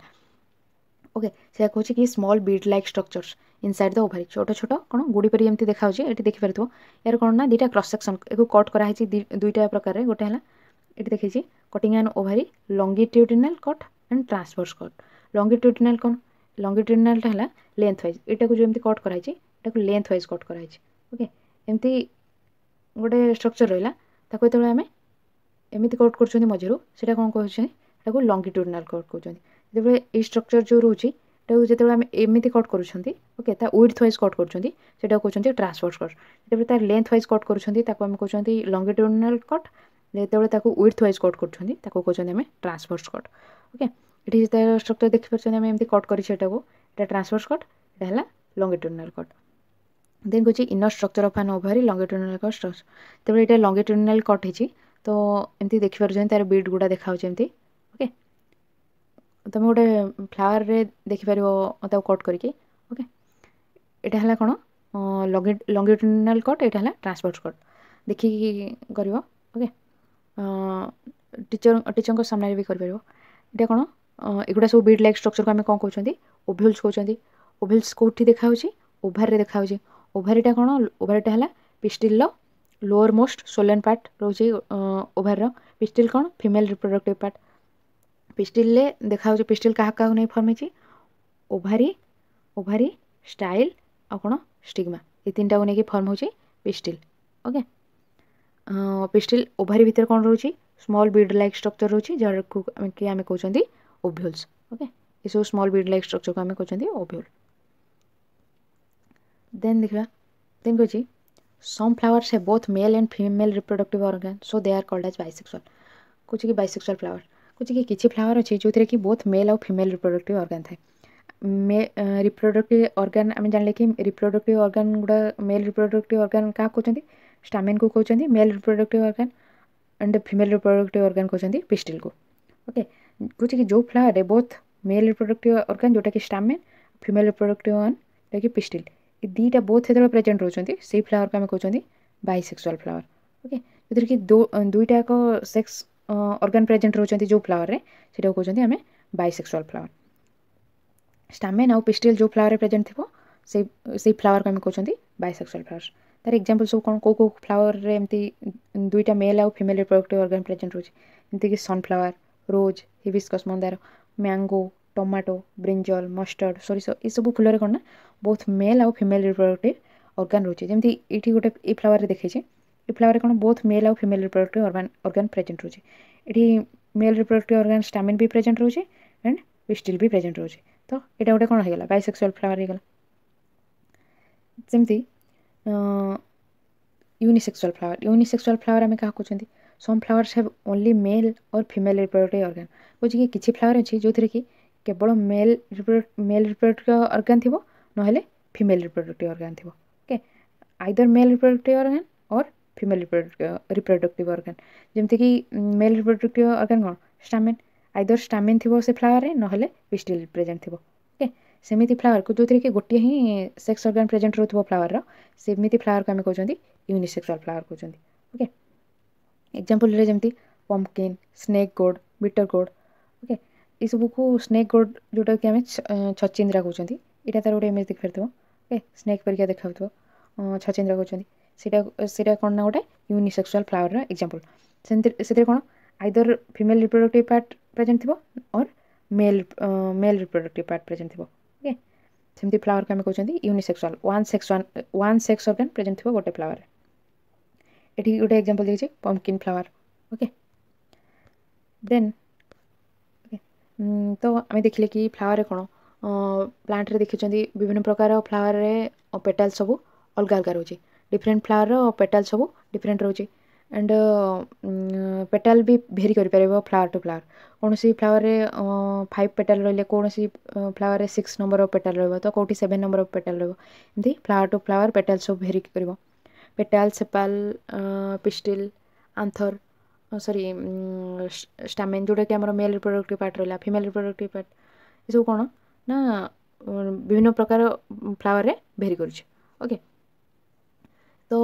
ओके से कहे कि small bead like structures inside the ovary ଛୋଟ ଛୋଟ କ'ଣ ଗୁଡ଼ି ପରି ଏମିତି ଦେଖାହେଉଛି ଏଠି ଦେଖିପାରୁଥିବ ଏହାର କ'ଣ ନା ଦୁଇଟା କ୍ରସ୍ ସେକ୍ସନ୍ ଏକୁ କଟ୍ କରାହେଇଛି ଦୁଇଟା ପ୍ରକାରରେ ଗୋଟେ ହେଲା ଏଠି ଦେଖେଇଛି cutting and ovary longitudinal cut and transverse cut longitudinal କ'ଣ ଲଙ୍ଗିଟ୍ୟୁଡ଼ିନାଲ୍ଟା ହେଲା ଲେନ୍ଥ ୱାଇଜ୍ ଏଇଟାକୁ ଯେଉଁ ଏମିତି କଟ୍ କରାହେଇଛି ଏଟାକୁ ଲେନ୍ଥ ୱାଇଜ୍ କଟ୍ କରାହେଇଛି ଓକେ ଏମିତି ଗୋଟେ ଷ୍ଟ୍ରକ୍ଚର୍ ରହିଲା ତାକୁ ଯେତେବେଳେ ଆମେ ଏମିତି କଟ୍ କରୁଛନ୍ତି ମଝିରୁ ସେଇଟା କ'ଣ କହୁଛନ୍ତି ଏଟାକୁ ଲଙ୍ଗିଟ୍ୟୁଡ଼ିନାଲ୍ କଟ୍ କହୁଛନ୍ତି ଯେତେବେଳେ ଏଇ ଷ୍ଟ୍ରକ୍ଚର୍ ଯେଉଁ ରହୁଛି ସେଟାକୁ ଯେତେବେଳେ ଆମେ ଏମିତି କଟ୍ କରୁଛନ୍ତି ଓକେ ତା ୱିଥ୍ ୱାଇଜ୍ କଟ୍ କରୁଛନ୍ତି ସେଇଟାକୁ କହୁଛନ୍ତି ଟ୍ରାନ୍ସଫର୍ସ କଟ୍ ଯେତେବେଳେ ତା ଲେନ୍ଥ ୱାଇଜ୍ କଟ୍ କରୁଛନ୍ତି ତାକୁ ଆମେ କହୁଛନ୍ତି ଲଙ୍ଗିଟ୍ୟୁଡିନାଲ୍ କଟ୍ ଯେତେବେଳେ ତାକୁ ୱିଥ୍ ୱାଇଜ୍ କଟ୍ କରୁଛନ୍ତି ତାକୁ କହୁଛନ୍ତି ଆମେ ଟ୍ରାନ୍ସଫର୍ସ କଟ୍ ଓକେ ଏଠି ଯେତେବେଳେ ଷ୍ଟ୍ରକ୍ଚର୍ ଦେଖିପାରୁଛନ୍ତି ଆମେ ଏମିତି କଟ୍ କରିଛେ ସେଇଟାକୁ ଏଇଟା ଟ୍ରାନ୍ସଫର୍ସ କଟ୍ ଏଇଟା ହେଲା ଲଙ୍ଗିଟ୍ୟୁଡିନାଲ୍ କଟ୍ ଦେନ୍ କହୁଛି inner structure of an ovary longitudinal cut structure ଯେତେବେଳେ ଏଇଟା ଲଙ୍ଗିଟ୍ୟୁଡିନାଲ୍ କଟ୍ ହେଇଛି ତ ଏମିତି ଦେଖିପାରୁଛନ୍ତି ତା'ର ବିଟ୍ ଗୁଡ଼ା ଦେଖାହେଉଛି ଏମିତି ତୁମେ ଗୋଟେ ଫ୍ଲାୱାର୍ରେ ଦେଖିପାରିବ ତାକୁ କଟ୍ କରିକି ଓକେ ଏଇଟା ହେଲା କ'ଣ ଲଙ୍ଗିଟ୍ୟୁଡ଼ିନାଲ୍ କଟ୍ ଏଇଟା ହେଲା ଟ୍ରାନ୍ସଭର୍ସ କଟ୍ ଦେଖିକି କରିବ ଓକେ ଟିଚର ଟିଚରଙ୍କ ସାମ୍ନାରେ ବି କରିପାରିବ ଏଇଟା କ'ଣ ଏଗୁଡ଼ା ସବୁ ବିଟ୍ ଲାଇକ୍ ଷ୍ଟ୍ରକ୍ଚରକୁ ଆମେ କ'ଣ କହୁଛନ୍ତି ଓଭ୍ୟୁଲ୍ସ କହୁଛନ୍ତି ଓଭ୍ୟୁଲ୍ସ କେଉଁଠି ଦେଖାହେଉଛି ଓଭାରରେ ଦେଖାହେଉଛି ଓଭାରିଟା କ'ଣ ଓଭାରିଟା ହେଲା ପିଷ୍ଟିଲ୍ର ଲୋଅର୍ ମୋଷ୍ଟ ସୋଲେନ୍ ପାର୍ଟ ରହୁଛି ଓଭାରର ପିଷ୍ଟିଲ୍ କ'ଣ ଫିମେଲ୍ ରିପ୍ରଡ଼କ୍ଟିଭ୍ ପାର୍ଟ पिस्टिल देखा पिस्टिल क्या क्या नहीं फर्मी ओभारी ओभारी स्टाइल आ कौन स्टिग्मा ये तीन टाक नहीं फर्म हो पिस्टिल ओके पिस्टिल ओभारी भितर कौन रोचे स्मल बीड लाइक स्ट्रक्चर रोचे जहाँ कि आम कौन ओभ्युल्स ओके ये सब स्मल बीड लाइक स्ट्रक्चर को आम कौन ओभ्युल देन देखा देन कह सम फ्लावर्स है both male and female reproductive organ so they are called as bisexual कहे कि फ्लावर कुछ किसी फ्लावर अच्छे जो थी बहुत मेल आउ फिमेल रिप्रोडक्टिव अर्गान थाए मे रिप्रोडक्ट अर्गान आम जानले कि रिप्रोडक्ट अर्गान गुड़ा मेल रिप्रोडक्ट अर्गान क्या कौन स्टामेन को कौन male reproductive organ and female reproductive organ कौन पिस्टिल को ओके कुछ कि जो फ्लावर में बहुत मेल रिप्रोडक्ट अर्गान जोटा कि स्टामेन फिमेल रिप्रोडक्ट अर्गान जो कि पिस्टिल दुटा बहुत से प्रेजेंट रोचे फ्लावर को आम कौन बैसेक्सुआल फ्लावर ओके जो थी कि दुईटा सेक्स ଅର୍ଗାନ୍ ପ୍ରେଜେଣ୍ଟ ରହୁଛନ୍ତି ଯେଉଁ ଫ୍ଲାୱାରରେ ସେଇଟାକୁ କହୁଛନ୍ତି ଆମେ ବାଇସେକ୍ସୁଆଲ୍ ଫ୍ଲାୱାର ଷ୍ଟାମେନ୍ ଆଉ ପିଷ୍ଟିଲ୍ ଯେଉଁ ଫ୍ଲାୱାରରେ ପ୍ରେଜେଣ୍ଟ ଥିବ ସେଇ ସେଇ ଫ୍ଲାୱାରକୁ ଆମେ କହୁଛନ୍ତି ବାଇସେକ୍ସୁଆଲ୍ ଫ୍ଲାୱାର ତା'ର ଏକ୍ଜାମ୍ପଲ୍ ସବୁ କ'ଣ କେଉଁ କେଉଁ ଫ୍ଲାୱାରରେ ଏମିତି ଦୁଇଟା ମେଲ୍ ଆଉ ଫିମେଲ୍ ରିପ୍ରଡ଼କ୍ଟିଭ୍ ଅର୍ଗାନ୍ ପ୍ରେଜେଣ୍ଟ ରହୁଛି ଯେମିତିକି ସନ୍ଫ୍ଲାୱାର ରୋଜ୍ ହିବିସ୍କସ୍ ମନ୍ଦାର ମ୍ୟାଙ୍ଗୋ ଟମାଟୋ ବ୍ରିଞ୍ଜଲ୍ ମଷ୍ଟର୍ଡ଼ ସୋରିଷ ଏସବୁ ଫୁଲରେ କ'ଣ ନା ବହୁତ ମେଲ୍ ଆଉ ଫିମେଲ୍ ରିପ୍ରଡ଼କ୍ଟିଭ୍ ଅର୍ଗାନ୍ ରହୁଛି ଯେମିତି ଏଇଠି ଗୋଟେ ଏଇ ଫ୍ଲାୱାରରେ ଦେଖେଇଛି ये फ्लावर कौन बहुत मेल आउ female reproductive organ organ present रोचे ये मेल रिप्रोडक्टिव अर्गान स्टामिन भी प्रेजेन्ट रोचे एंड विस्टिल भी प्रेजेन्ट रोचे तो ये गोटे कौन होगा गाला बैसेक्सुआल फ्लावर होगा जमी यूनिसेक्सुआल फ्लावर यूनिसेक्सुआल फ्लावर आम क्या कहते some flowers have only male और फिमेल रिप्रोडक्टिव तो अर्गान बोझ कि फ्लावर अच्छी जो थी केवल मेल मेल रिप्रोडक्टिव अर्गान थी ना फिमेल रिप्रोडक्टिव अर्गान थी okay either male reproductive organ और फिमेल रिप्रोडक्टिव अर्गान जमीक मेल रिप्रोडक्टिव अर्गान कौन स्टामिन आईदर स्टामेन थी से फ्लावर में ना पिस्टिल प्रेजेन्ट थी ओके सेमती फ्लावर को जो थी कि गोटे ही सेक्स अर्गान प्रेजेन्ट रोथ फ्लावर रमी फ्लावर को आम कौन यूनिसेक्सुआल फ्लावर कौन ओके एक्जामपल जमी pumpkin snake gourd bitter gourd okay ये सब कुछ स्नेक गोड जोटा कि आम छचिंद्रा कौन यहाँ तार गोटे इमेज देखिए ओके स्नेक पर देखा छचिंद्रा कौन सीटा कौन ना गोटे यूनिसेक्सुआल फ्लावर एक्जामपल से कौन either female reproductive part present थी और male male reproductive part present थी ओके सेमती फ्लावर को unisexual one sex one sex organ present थी गोटे फ्लावर ये गोटे एक्जामपल देखिए पम्पकिन फ्लावर ओके दे तो आम देखिले कि फ्लावर कौन प्लांट रे देखी विभिन्न प्रकार फ्लावर रे पेटाल सब अलग अलग रोचे ଡିଫରେଣ୍ଟ ଫ୍ଲାୱାରର ପେଟାଲ୍ ସବୁ ଡିଫରେଣ୍ଟ ରହୁଛି ଆଣ୍ଡ ପେଟାଲ୍ ବି ଭେରି କରିପାରିବ ଫ୍ଲାୱାର ଟୁ ଫ୍ଲାୱାର କୌଣସି ଫ୍ଲାୱାରରେ ଫାଇଭ୍ ପେଟାଲ୍ ରହିଲେ କୌଣସି ଫ୍ଲାୱାରରେ ସିକ୍ସ ନମ୍ବର ପେଟାଲ୍ ରହିବ ତ କେଉଁଠି ସେଭେନ୍ ନମ୍ବର ପେଟାଲ୍ ରହିବ ଏମିତି ଫ୍ଲାୱାର ଟୁ ଫ୍ଲାୱାର ପେଟାଲ୍ ସବୁ ଭେରି କରିବ ପେଟାଲ୍ ସେପାଲ୍ ପିଷ୍ଟିଲ୍ ଆନ୍ଥର୍ ସରି ଷ୍ଟାମେନ୍ ଯେଉଁଟାକି ଆମର ମେଲ୍ ରିପ୍ରଡ଼କ୍ଟିଭ୍ ପାର୍ଟ ରହିଲା ଫିମେଲ୍ ରିପ୍ରଡ଼କ୍ଟିଭ୍ ପାର୍ଟ ଏସବୁ କ'ଣ ନା ବିଭିନ୍ନ ପ୍ରକାର ଫ୍ଲାୱାରରେ ଭେରି କରୁଛି ଓକେ ତ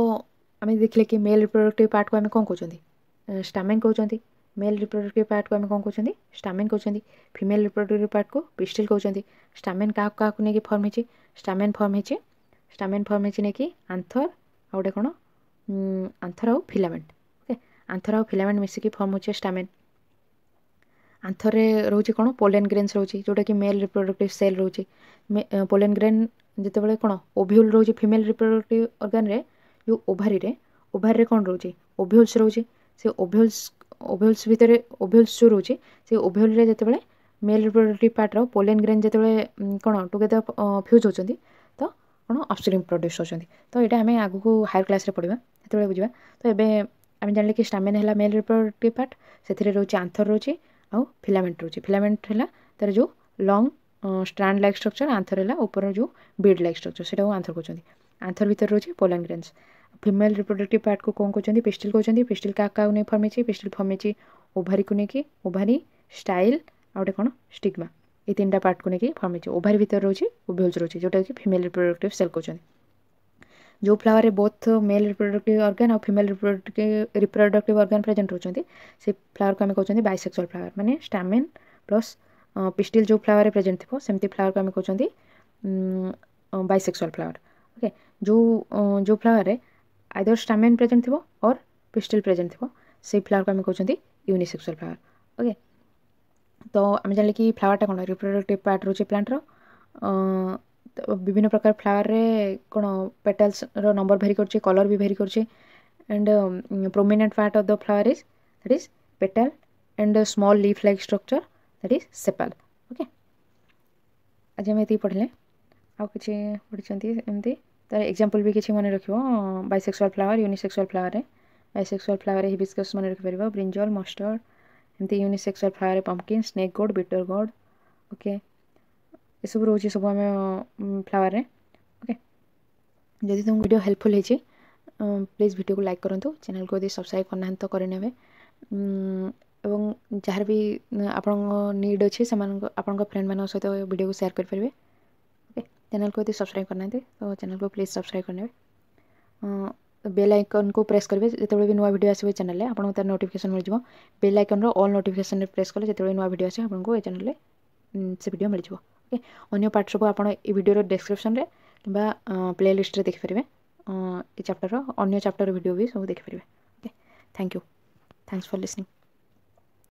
ଆମେ ଦେଖିଲେ କି ମେଲ୍ ରିପ୍ରଡ଼କ୍ଟିଭ୍ ପାର୍ଟକୁ ଆମେ କ'ଣ କହୁଛନ୍ତି ଷ୍ଟାମେନ୍ କହୁଛନ୍ତି ମେଲ୍ ରିପ୍ରଡ଼କ୍ଟିଭ୍ ପାର୍ଟକୁ ଆମେ କ'ଣ କହୁଛନ୍ତି ଷ୍ଟାମେନ୍ କହୁଛନ୍ତି ଫିମେଲ୍ ରିପ୍ରଡ଼କ୍ଟିଭ୍ ପାର୍ଟକୁ ପିଷ୍ଟିଲ୍ କହୁଛନ୍ତି ଷ୍ଟାମେନ୍ କାହାକୁ କାହାକୁ ନେଇକି ଫର୍ମ ହେଇଛି ଷ୍ଟାମେନ୍ ଫର୍ମ ହେଇଛି ଷ୍ଟାମେନ୍ ଫର୍ମ ହେଇଛି ନେଇକି ଆନ୍ଥର ଆଉ ଗୋଟେ କ'ଣ ଆନ୍ଥର ଆଉ ଫିଲାମେଣ୍ଟ ଓକେ ଆନ୍ଥର ଆଉ ଫିଲାମେଣ୍ଟ ମିଶିକି ଫର୍ମ ହେଉଛି ଷ୍ଟାମେନ୍ ଆନ୍ଥରରେ ରହୁଛି କ'ଣ ପୋଲେନ୍ ଗ୍ରେନ୍ସ ରହୁଛି ଯେଉଁଟାକି ମେଲ୍ ରିପ୍ରଡ଼କ୍ଟିଭ୍ ସେଲ୍ ରହୁଛି ପୋଲେନ୍ ଗ୍ରେନ୍ ଯେତେବେଳେ କ'ଣ ଓଭ୍ୟୁଲ୍ ରହୁଛି ଫିମେଲ୍ ରିପ୍ରଡ଼କ୍ଟିଭ୍ ଅର୍ଗାନରେ ଯେଉଁ ଓଭାରିରେ ଓଭାରିରେ କ'ଣ ରହୁଛି ଓଭ୍ୟୁଲ୍ସ ରହୁଛି ସେ ଓଭ୍ୟୁଲ୍ସ ଓଭ୍ୟୁଲ୍ସ ଭିତରେ ଓଭ୍ୟୁଲ୍ସ ଯେଉଁ ରହୁଛି ସେ ଓଭ୍ୟୁଲ୍ରେ ଯେତେବେଳେ ମେଲ୍ ରିପ୍ରଡ଼କ୍ଟିଭ୍ ପାର୍ଟର ପୋଲେନ୍ ଗ୍ରେନ୍ ଯେତେବେଳେ କ'ଣ ଟୁଗେଦର ଫ୍ୟୁଜ୍ ହେଉଛନ୍ତି ତ କ'ଣ ଅପ୍ଷ୍ଟ୍ରିମ୍ ପ୍ରଡ୍ୟୁସ୍ ହେଉଛନ୍ତି ତ ଏଇଟା ଆମେ ଆଗକୁ ହାୟର୍ କ୍ଲାସ୍ରେ ପଢ଼ିବା ସେତେବେଳେ ବୁଝିବା ତ ଏବେ ଆମେ ଜାଣିଲେ କି ଷ୍ଟାମିନ୍ ହେଲା ମେଲ୍ ରିପ୍ରଡ଼କ୍ଟିଭ୍ ପାର୍ଟ ସେଥିରେ ରହୁଛି ଆନ୍ଥର ରହୁଛି ଆଉ ଫିଲାମେଣ୍ଟ ରହୁଛି ଫିଲାମେଣ୍ଟ ହେଲା ତା'ର ଯେଉଁ long strand like structure anther ହେଲା ଉପର ଯେଉଁ ବିଡ୍ ଲାଇକ୍ ଷ୍ଟ୍ରକ୍ଚର୍ ସେଇଟାକୁ ଆନ୍ଥର କହୁଛନ୍ତି ଆନ୍ଥର ଭିତରେ ରହୁଛି pollen grains female reproductive part కు କ'ଣ କରୁଛନ୍ତି ପେଷ୍ଟିଲ୍ କରୁଛନ୍ତି ପେଷ୍ଟିଲ୍ କାହା କାହାକୁ ନେଇ ଫର୍ମ ହେଇଛି ପେଷ୍ଟିଲ୍ ଫର୍ମ ହେଇଛି ଓଭାରିକୁ ନେଇକି ଓଭାରି ଷ୍ଟାଇଲ୍ ଆଉ ଗୋଟେ କ'ଣ ଷ୍ଟିଗ୍ମା ଏଇ ତିନିଟା ପାର୍ଟକୁ ନେଇକି ଫର୍ମ ହେଇଛି ଓଭାରି ଭିତରେ ରହୁଛି ଓଭ୍ୟୁଲ୍ସ ରହୁଛି ଯେଉଁଟା କି ଫିମେଲ୍ ରିପ୍ରଡକ୍ଟିଭ୍ ସେଲ୍ କରୁଛନ୍ତି ଯେଉଁ ଫ୍ଲାୱାରରେ ବୋଥ୍ ମେଲ୍ ରିପ୍ରଡକ୍ଟିଭ୍ ଅର୍ଗାନ୍ ଆଉ ଫିମେଲ୍ ରିପ୍ରଡକ୍ଟିଭ୍ ଅର୍ଗାନ୍ ପ୍ରେଜେଣ୍ଟ ରହୁଛନ୍ତି ସେ ଫ୍ଲାୱାରକୁ ଆମେ କହୁଛନ୍ତି ବାଇସେକ୍ସୁଆଲ୍ ଫ୍ଲାୱାର ମାନେ ଷ୍ଟାମେନ୍ ପ୍ଲସ୍ ପିଷ୍ଟିଲ୍ ଯେଉଁ ଫ୍ଲାୱାରରେ ପ୍ରେଜେଣ୍ଟ ଥିବ ସେମିତି ଫ୍ଲାୱାରକୁ ଆମେ କହୁଛନ୍ତି ବାଇସେକ୍ସୁଆଲ୍ ଫ୍ଲାୱାର ଓକେ ଯେଉଁ ଯେଉଁ ଫ୍ଲାୱାରରେ आइदर स्टामेन प्रेजेंट थी और पिस्टल प्रेजेंट थी से फ्लावर को आम कौन यूनिसेक्सुआल फ्लावर ओके तो आम जान ली कि फ्लावरटा कौन रिप्रोडक्टिव पार्ट रोचे प्लांटर तो विभिन्न प्रकार फ्लावर रे कौन पेटल्स रो नंबर भेरी कर कलर भी भेरी कर prominent part of the flower is that is petal and small leaf like structure that is sepal okay आज आम ये पढ़ले आ कि पढ़ी एमती ତା'ର ଏକ୍ଜାମ୍ପଲ୍ ବି କିଛି ମନେ ରଖିବ ବାଇସେକ୍ସୁଆଲ୍ ଫ୍ଲାୱାର୍ ୟୁନିସେକ୍ସୁଆଲ୍ ଫ୍ଲାୱାର୍ରେ ବାଇସେକ୍ସୁଆଲ୍ ଫ୍ଲାୱାର୍ରେ ହିବିସ୍କସ୍ ମନେ ରଖିପାରିବ ବ୍ରିଞ୍ଜଲ୍ ମଷ୍ଟର୍ଡ଼ ଏମିତି ୟୁନିସେକ୍ସୁଆଲ୍ ଫ୍ଲାୱାର୍ରେ pumpkin snake gourd bitter gourd okay ଏସବୁ ରହୁଛି ସବୁ ଆମେ ଫ୍ଲାୱାର୍ରେ ଓକେ ଯଦି ତୁମକୁ ଭିଡ଼ିଓ ହେଲ୍ପଫୁଲ୍ ହେଇଛି ପ୍ଲିଜ୍ ଭିଡ଼ିଓକୁ ଲାଇକ୍ କରନ୍ତୁ ଚ୍ୟାନେଲ୍କୁ ଯଦି ସବସ୍କ୍ରାଇବ୍ କରିନାହାନ୍ତି ତ କରିନେବେ ଏବଂ ଯାହାର ବି ଆପଣଙ୍କ ନିଡ଼୍ ଅଛି ସେମାନଙ୍କ ଆପଣଙ୍କ ଫ୍ରେଣ୍ଡମାନଙ୍କ ସହିତ ଭିଡ଼ିଓକୁ ସେୟାର୍ କରିପାରିବେ चैनल को यदि सब्सक्राइब करना तो, तो चैनल को प्लीज सब्सक्राइब करने बेल आइकन को प्रेस करेंगे भी नुआ भिड आसो चेल आपको तार नोटिफिकेसन मिल बेल आइकन अल नोटिकेसन प्रेस कले जो नुआ भिड आसो आपको ये चैनल से भिड मिल ओके अन्य पार्ट सब आप भिडर डेस्क्रिपन किंवा प्ले लिस्ट्रे देखिपारे ए चैप्टर अन्य चैप्टर भिड भी सब देखिपर okay thank you thanks for listening